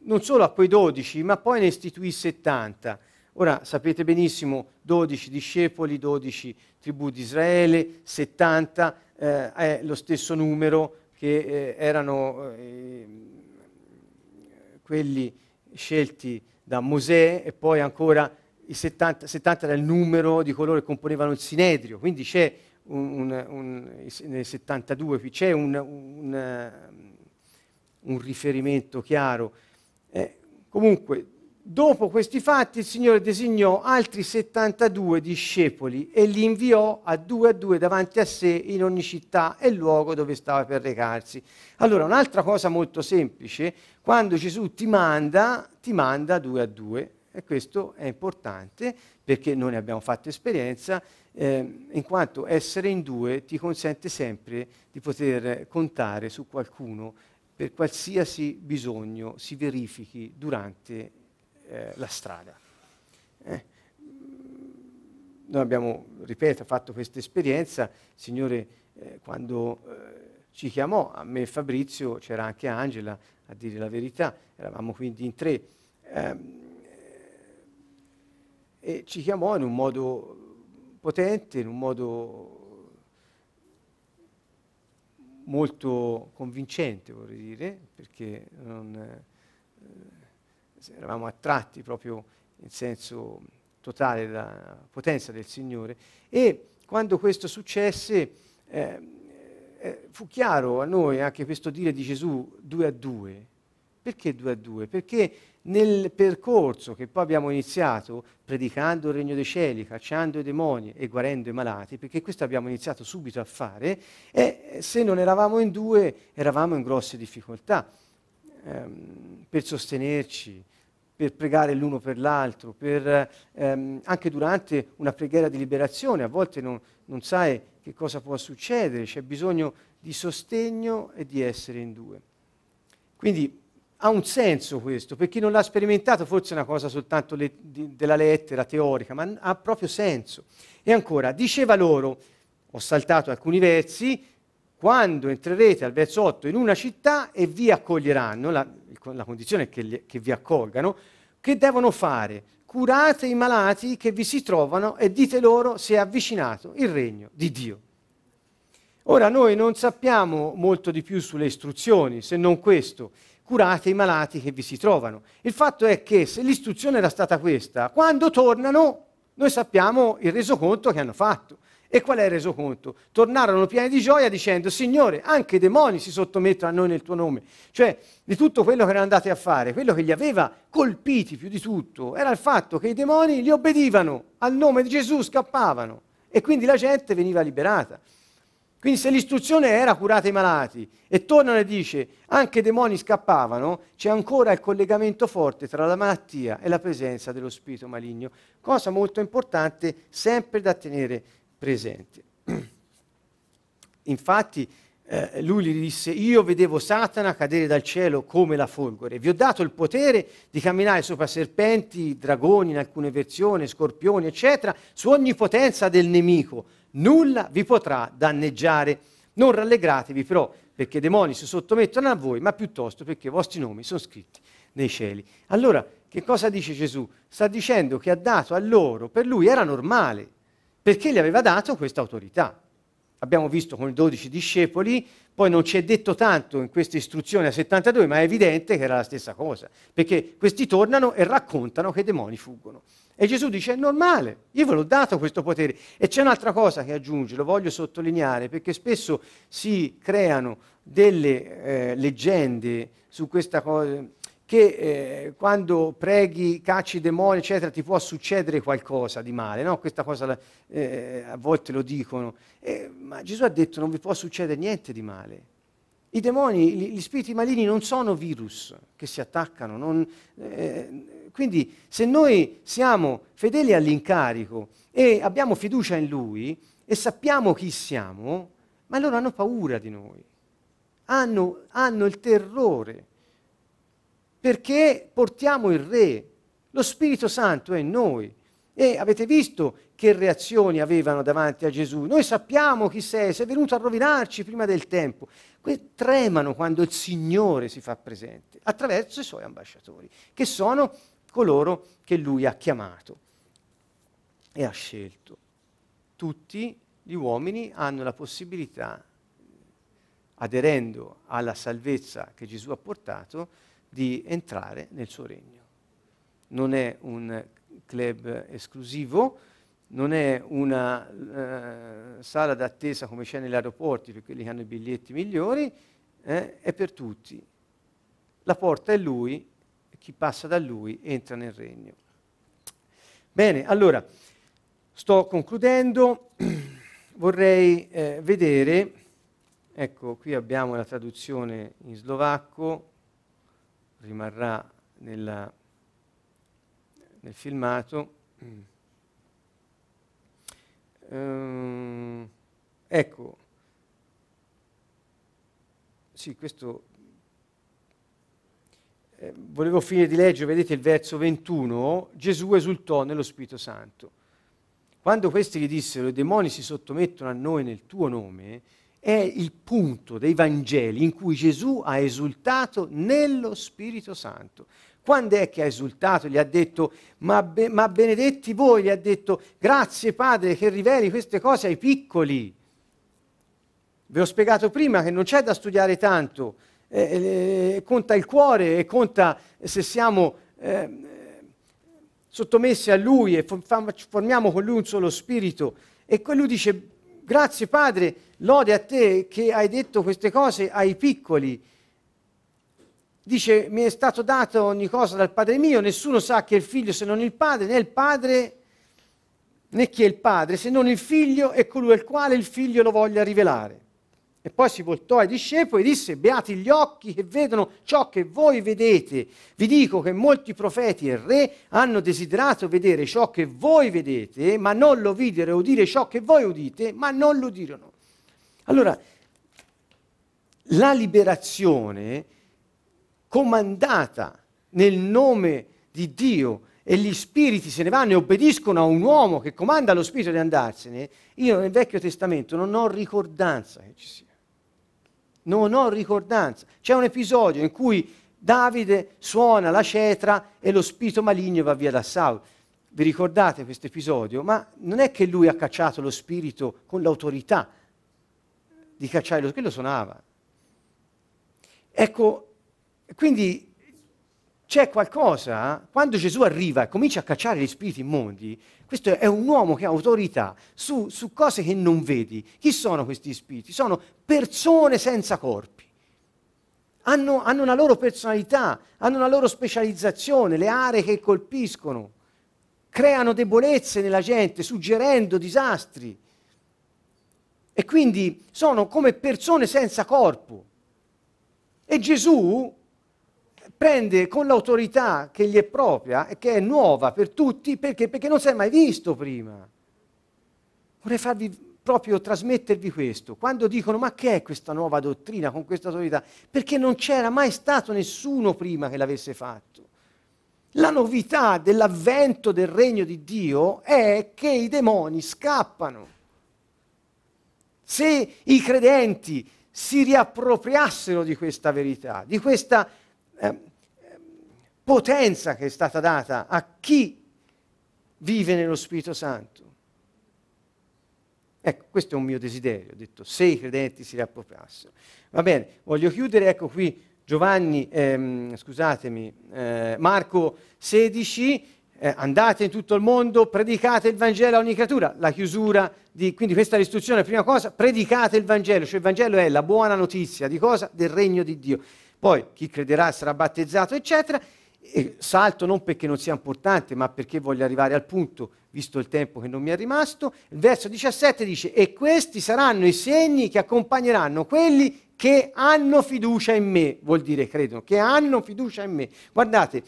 non solo a quei 12, ma poi ne istituì 70. Ora sapete benissimo, 12 discepoli, 12 tribù di Israele, 70 eh, è lo stesso numero che eh, erano eh, quelli scelti da Mosè e poi ancora 70, 70, era il numero di coloro che componevano il Sinedrio, quindi c'è un, un, un, nel 72 c'è un, riferimento chiaro. Eh, comunque, dopo questi fatti il Signore designò altri 72 discepoli e li inviò a due a due davanti a sé in ogni città e luogo dove stava per recarsi. Allora, un'altra cosa molto semplice, quando Gesù ti manda, ti manda due a due e questo è importante perché noi ne abbiamo fatto esperienza, eh, in quanto essere in due ti consente sempre di poter contare su qualcuno per qualsiasi bisogno si verifichi durante eh, la strada. Eh. Noi abbiamo, ripeto, fatto questa esperienza, Signore, eh, quando eh, ci chiamò, a me e Fabrizio, c'era anche Angela, a dire la verità, eravamo quindi in tre ehm, e ci chiamò in un modo potente, in un modo molto convincente, vorrei dire, perché non, eh, eravamo attratti proprio in senso totale dalla potenza del Signore. E quando questo successe, eh, eh fu chiaro a noi anche questo dire di Gesù due a due. Perché due a due? Perché nel percorso che poi abbiamo iniziato predicando il regno dei cieli, cacciando i demoni e guarendo i malati, perché questo abbiamo iniziato subito a fare, e se non eravamo in due eravamo in grosse difficoltà ehm, per sostenerci, per pregare l'uno per l'altro, per, ehm, anche durante una preghiera di liberazione, a volte non, non sai che cosa può succedere, c'è bisogno di sostegno e di essere in due. Quindi ha un senso questo, per chi non l'ha sperimentato forse è una cosa soltanto le, di, della lettera teorica, ma ha proprio senso. E ancora, diceva loro, ho saltato alcuni versi, quando entrerete al verso 8 in una città e vi accoglieranno, la, la condizione è che, li, che vi accolgano, che devono fare? Curate i malati che vi si trovano e dite loro se è avvicinato il regno di Dio. Ora noi non sappiamo molto di più sulle istruzioni, se non questo curate i malati che vi si trovano. Il fatto è che se l'istruzione era stata questa, quando tornano noi sappiamo il resoconto che hanno fatto. E qual è il resoconto? Tornarono pieni di gioia dicendo, Signore, anche i demoni si sottomettono a noi nel tuo nome. Cioè, di tutto quello che erano andati a fare, quello che li aveva colpiti più di tutto era il fatto che i demoni li obbedivano, al nome di Gesù scappavano e quindi la gente veniva liberata. Quindi se l'istruzione era curate i malati e tornano e dice anche i demoni scappavano, c'è ancora il collegamento forte tra la malattia e la presenza dello spirito maligno, cosa molto importante sempre da tenere presente. Infatti eh, lui gli disse io vedevo Satana cadere dal cielo come la folgore, vi ho dato il potere di camminare sopra serpenti, dragoni in alcune versioni, scorpioni eccetera, su ogni potenza del nemico nulla vi potrà danneggiare. Non rallegratevi però perché i demoni si sottomettono a voi, ma piuttosto perché i vostri nomi sono scritti nei cieli. Allora, che cosa dice Gesù? Sta dicendo che ha dato a loro, per lui era normale, perché gli aveva dato questa autorità. Abbiamo visto con i dodici discepoli, poi non ci è detto tanto in questa istruzione a 72, ma è evidente che era la stessa cosa, perché questi tornano e raccontano che i demoni fuggono. E Gesù dice è normale, io ve l'ho dato questo potere. E c'è un'altra cosa che aggiunge, lo voglio sottolineare, perché spesso si creano delle eh, leggende su questa cosa, che eh, quando preghi, cacci demoni, eccetera, ti può succedere qualcosa di male, no? Questa cosa eh, a volte lo dicono. ma Gesù ha detto non vi può succedere niente di male. I demoni, gli, gli spiriti maligni non sono virus che si attaccano, non, eh, quindi se noi siamo fedeli all'incarico e abbiamo fiducia in Lui e sappiamo chi siamo, ma loro hanno paura di noi, hanno, hanno il terrore, perché portiamo il Re, lo Spirito Santo è in noi. E avete visto che reazioni avevano davanti a Gesù. Noi sappiamo chi sei, sei venuto a rovinarci prima del tempo. Que- tremano quando il Signore si fa presente attraverso i suoi ambasciatori, che sono coloro che lui ha chiamato e ha scelto. Tutti gli uomini hanno la possibilità, aderendo alla salvezza che Gesù ha portato, di entrare nel suo regno. Non è un club esclusivo, non è una eh, sala d'attesa come c'è negli aeroporti per quelli che hanno i biglietti migliori, eh, è per tutti. La porta è lui, chi passa da lui entra nel regno. Bene, allora, sto concludendo, vorrei eh, vedere, ecco qui abbiamo la traduzione in slovacco, rimarrà nella, nel filmato. Mm. Ehm, ecco, sì, questo eh, volevo finire di leggere, vedete il verso 21, Gesù esultò nello Spirito Santo. Quando questi gli dissero i demoni si sottomettono a noi nel tuo nome, è il punto dei Vangeli in cui Gesù ha esultato nello Spirito Santo. Quando è che ha esultato? Gli ha detto, ma, be- ma benedetti voi, gli ha detto, grazie Padre che riveli queste cose ai piccoli. Ve ho spiegato prima che non c'è da studiare tanto, eh, eh, conta il cuore e conta se siamo eh, sottomessi a Lui e formiamo con Lui un solo spirito. E lui dice, grazie Padre, lode a te che hai detto queste cose ai piccoli. Dice, mi è stato dato ogni cosa dal Padre mio, nessuno sa che è il figlio se non il Padre, né il Padre né chi è il Padre, se non il Figlio e colui al quale il Figlio lo voglia rivelare. E poi si voltò ai discepoli e disse, beati gli occhi che vedono ciò che voi vedete. Vi dico che molti profeti e re hanno desiderato vedere ciò che voi vedete, ma non lo videro, e udire ciò che voi udite, ma non lo dirono. Allora, la liberazione comandata nel nome di Dio e gli spiriti se ne vanno e obbediscono a un uomo che comanda lo spirito di andarsene, io nel Vecchio Testamento non ho ricordanza che ci sia non ho ricordanza. C'è un episodio in cui Davide suona la cetra e lo spirito maligno va via da Saul. Vi ricordate questo episodio? Ma non è che lui ha cacciato lo spirito con l'autorità di cacciare lo spirito, lo suonava. Ecco, quindi c'è qualcosa, quando Gesù arriva e comincia a cacciare gli spiriti immondi, questo è un uomo che ha autorità su, su cose che non vedi. Chi sono questi spiriti? Sono persone senza corpi. Hanno, hanno, una loro personalità, hanno una loro specializzazione, le aree che colpiscono, creano debolezze nella gente, suggerendo disastri. E quindi sono come persone senza corpo. E Gesù prende con l'autorità che gli è propria e che è nuova per tutti, perché? Perché non si è mai visto prima. Vorrei farvi proprio trasmettervi questo. Quando dicono ma che è questa nuova dottrina con questa autorità? Perché non c'era mai stato nessuno prima che l'avesse fatto. La novità dell'avvento del regno di Dio è che i demoni scappano. Se i credenti si riappropriassero di questa verità, di questa eh, potenza che è stata data a chi vive nello Spirito Santo. Ecco, questo è un mio desiderio, ho detto, se i credenti si riappropriassero. Va bene, voglio chiudere, ecco qui Giovanni, ehm, scusatemi, eh, Marco 16, eh, andate in tutto il mondo, predicate il Vangelo a ogni creatura, la chiusura di, quindi questa istruzione, prima cosa, predicate il Vangelo, cioè il Vangelo è la buona notizia di cosa? Del regno di Dio. Poi chi crederà sarà battezzato, eccetera. E salto non perché non sia importante, ma perché voglio arrivare al punto, visto il tempo che non mi è rimasto. Il verso 17 dice, e questi saranno i segni che accompagneranno quelli che hanno fiducia in me, vuol dire credono, che hanno fiducia in me. Guardate,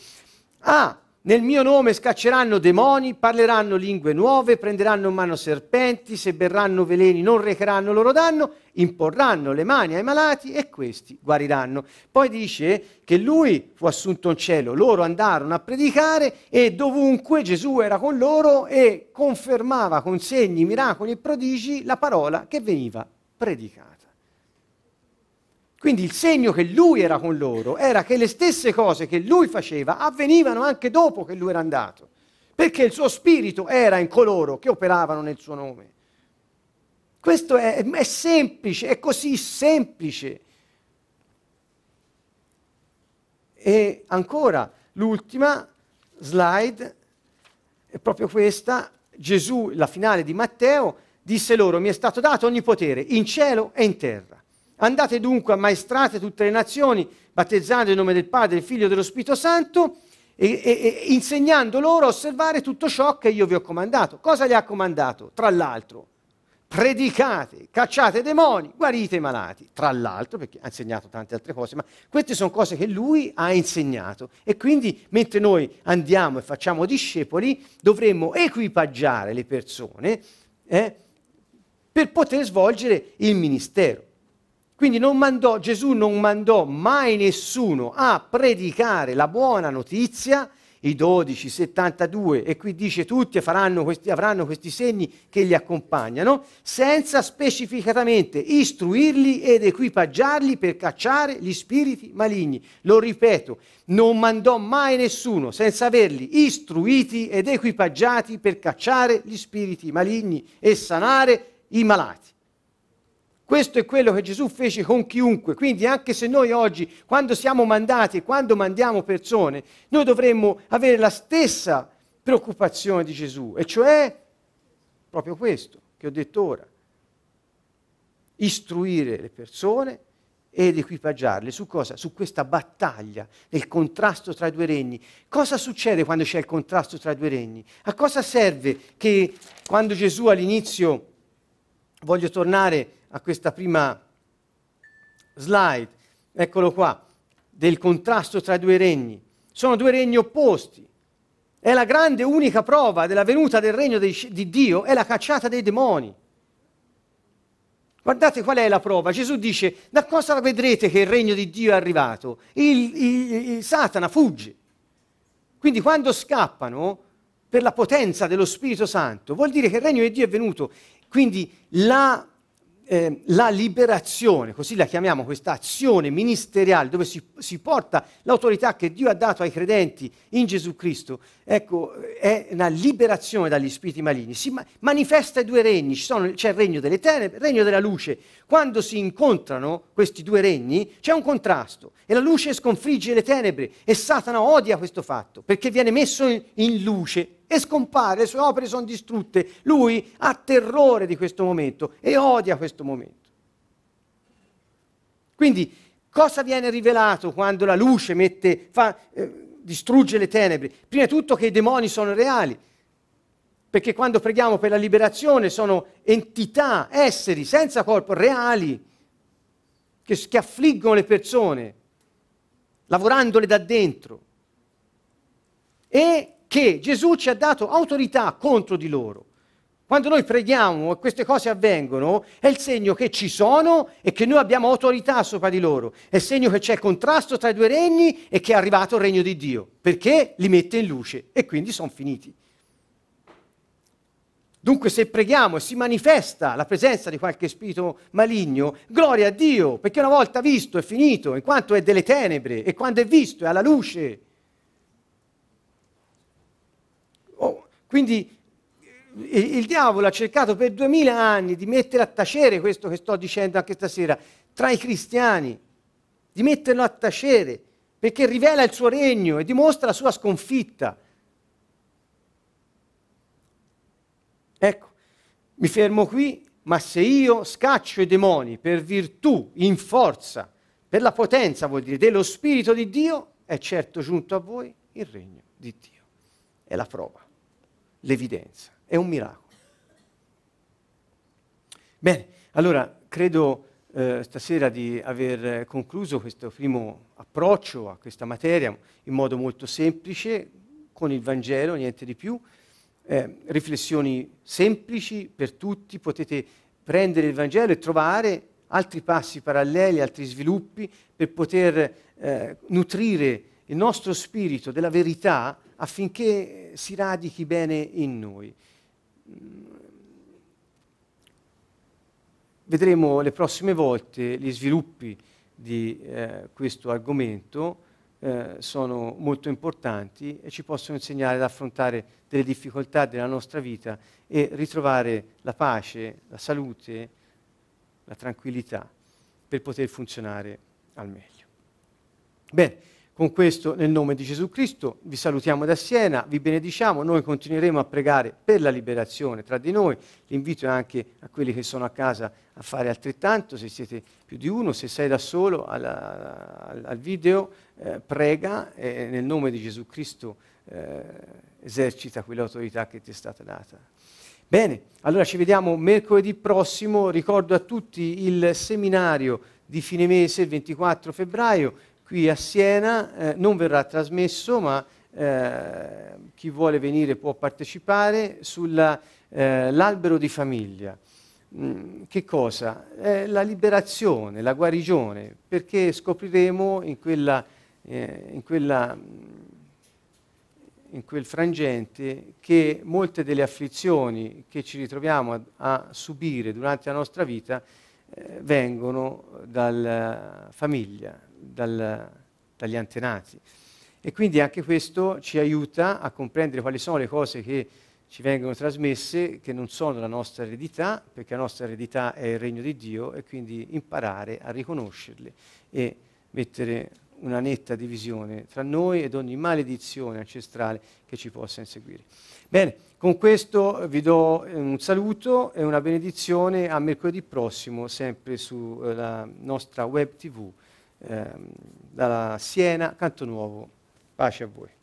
ha nel mio nome scacceranno demoni, parleranno lingue nuove, prenderanno in mano serpenti, se berranno veleni non recheranno loro danno, imporranno le mani ai malati e questi guariranno. Poi dice che lui fu assunto in cielo, loro andarono a predicare e dovunque Gesù era con loro e confermava con segni, miracoli e prodigi la parola che veniva predicata. Quindi il segno che lui era con loro era che le stesse cose che lui faceva avvenivano anche dopo che lui era andato, perché il suo spirito era in coloro che operavano nel suo nome. Questo è, è semplice, è così semplice. E ancora l'ultima slide è proprio questa, Gesù, la finale di Matteo, disse loro, mi è stato dato ogni potere in cielo e in terra. Andate dunque, ammaestrate tutte le nazioni, battezzando nel nome del Padre, del Figlio e dello Spirito Santo, e, e, e insegnando loro a osservare tutto ciò che io vi ho comandato. Cosa gli ha comandato? Tra l'altro, predicate, cacciate demoni, guarite i malati, tra l'altro, perché ha insegnato tante altre cose, ma queste sono cose che lui ha insegnato e quindi mentre noi andiamo e facciamo discepoli dovremmo equipaggiare le persone eh, per poter svolgere il ministero. Quindi non mandò, Gesù non mandò mai nessuno a predicare la buona notizia, i 12, 72 e qui dice tutti questi, avranno questi segni che li accompagnano, senza specificatamente istruirli ed equipaggiarli per cacciare gli spiriti maligni. Lo ripeto, non mandò mai nessuno senza averli istruiti ed equipaggiati per cacciare gli spiriti maligni e sanare i malati. Questo è quello che Gesù fece con chiunque, quindi anche se noi oggi, quando siamo mandati, quando mandiamo persone, noi dovremmo avere la stessa preoccupazione di Gesù, e cioè proprio questo che ho detto ora, istruire le persone ed equipaggiarle su cosa? Su questa battaglia del contrasto tra i due regni. Cosa succede quando c'è il contrasto tra i due regni? A cosa serve che quando Gesù all'inizio, voglio tornare a questa prima slide, eccolo qua, del contrasto tra i due regni. Sono due regni opposti. È la grande unica prova della venuta del regno dei, di Dio, è la cacciata dei demoni. Guardate qual è la prova. Gesù dice, da cosa vedrete che il regno di Dio è arrivato? Il, il, il Satana fugge. Quindi quando scappano, per la potenza dello Spirito Santo, vuol dire che il regno di Dio è venuto. Quindi la Ehm, la liberazione, così la chiamiamo questa azione ministeriale dove si, si, porta l'autorità che Dio ha dato ai credenti in Gesù Cristo, ecco, è una liberazione dagli spiriti maligni. Si ma- manifesta i due regni, sono, c'è il regno delle tenebre, il regno della luce. Quando si incontrano questi due regni c'è un contrasto e la luce sconfigge le tenebre e Satana odia questo fatto perché viene messo in, in luce e scompare, le sue opere sono distrutte. Lui ha terrore di questo momento e odia questo momento. Quindi cosa viene rivelato quando la luce mette, fa, eh, distrugge le tenebre? Prima di tutto che i demoni sono reali, perché quando preghiamo per la liberazione sono entità, esseri senza corpo, reali, che, che affliggono le persone, lavorandole da dentro. E che Gesù ci ha dato autorità contro di loro. Quando noi preghiamo e queste cose avvengono, è il segno che ci sono e che noi abbiamo autorità sopra di loro. È il segno che c'è contrasto tra i due regni e che è arrivato il regno di Dio, perché li mette in luce e quindi sono finiti. Dunque se preghiamo e si manifesta la presenza di qualche spirito maligno, gloria a Dio, perché una volta visto è finito, in quanto è delle tenebre e quando è visto è alla luce. Quindi eh, il, il diavolo ha cercato per duemila anni di mettere a tacere questo che sto dicendo anche stasera tra i cristiani, di metterlo a tacere, perché rivela il suo regno e dimostra la sua sconfitta. Ecco, mi fermo qui, ma se io scaccio i demoni per virtù, in forza, per la potenza, vuol dire, dello Spirito di Dio, è certo giunto a voi il regno di Dio. È la prova l'evidenza. È un miracolo. Bene, allora credo eh, stasera di aver concluso questo primo approccio a questa materia in modo molto semplice, con il Vangelo, niente di più. Eh, riflessioni semplici per tutti, potete prendere il Vangelo e trovare altri passi paralleli, altri sviluppi per poter eh, nutrire il nostro spirito della verità affinché si radichi bene in noi. Vedremo le prossime volte gli sviluppi di eh, questo argomento, eh, sono molto importanti e ci possono insegnare ad affrontare delle difficoltà della nostra vita e ritrovare la pace, la salute, la tranquillità per poter funzionare al meglio. Bene. Con questo, nel nome di Gesù Cristo, vi salutiamo da Siena, vi benediciamo, noi continueremo a pregare per la liberazione tra di noi. L'invito è anche a quelli che sono a casa a fare altrettanto, se siete più di uno, se sei da solo alla, al, al, video, eh, prega e nel nome di Gesù Cristo eh, esercita quell'autorità che ti è stata data. Bene, allora ci vediamo mercoledì prossimo, ricordo a tutti il seminario di fine mese, il 24 febbraio, qui a Siena, eh, non verrà trasmesso, ma eh, chi vuole venire può partecipare sull'albero eh, di famiglia. Mm, che cosa? Eh, la liberazione, la guarigione, perché scopriremo in, quella, eh, in, quella, in quel frangente che molte delle afflizioni che ci ritroviamo a, a subire durante la nostra vita eh, vengono dalla famiglia, dal, dagli antenati. E quindi anche questo ci aiuta a comprendere quali sono le cose che ci vengono trasmesse, che non sono la nostra eredità, perché la nostra eredità è il regno di Dio, e quindi imparare a riconoscerle e mettere una netta divisione tra noi ed ogni maledizione ancestrale che ci possa inseguire. Bene, con questo vi do eh, un saluto e una benedizione a mercoledì prossimo, sempre sulla nostra web tv eh, dalla Siena, Canto Nuovo. Pace a voi.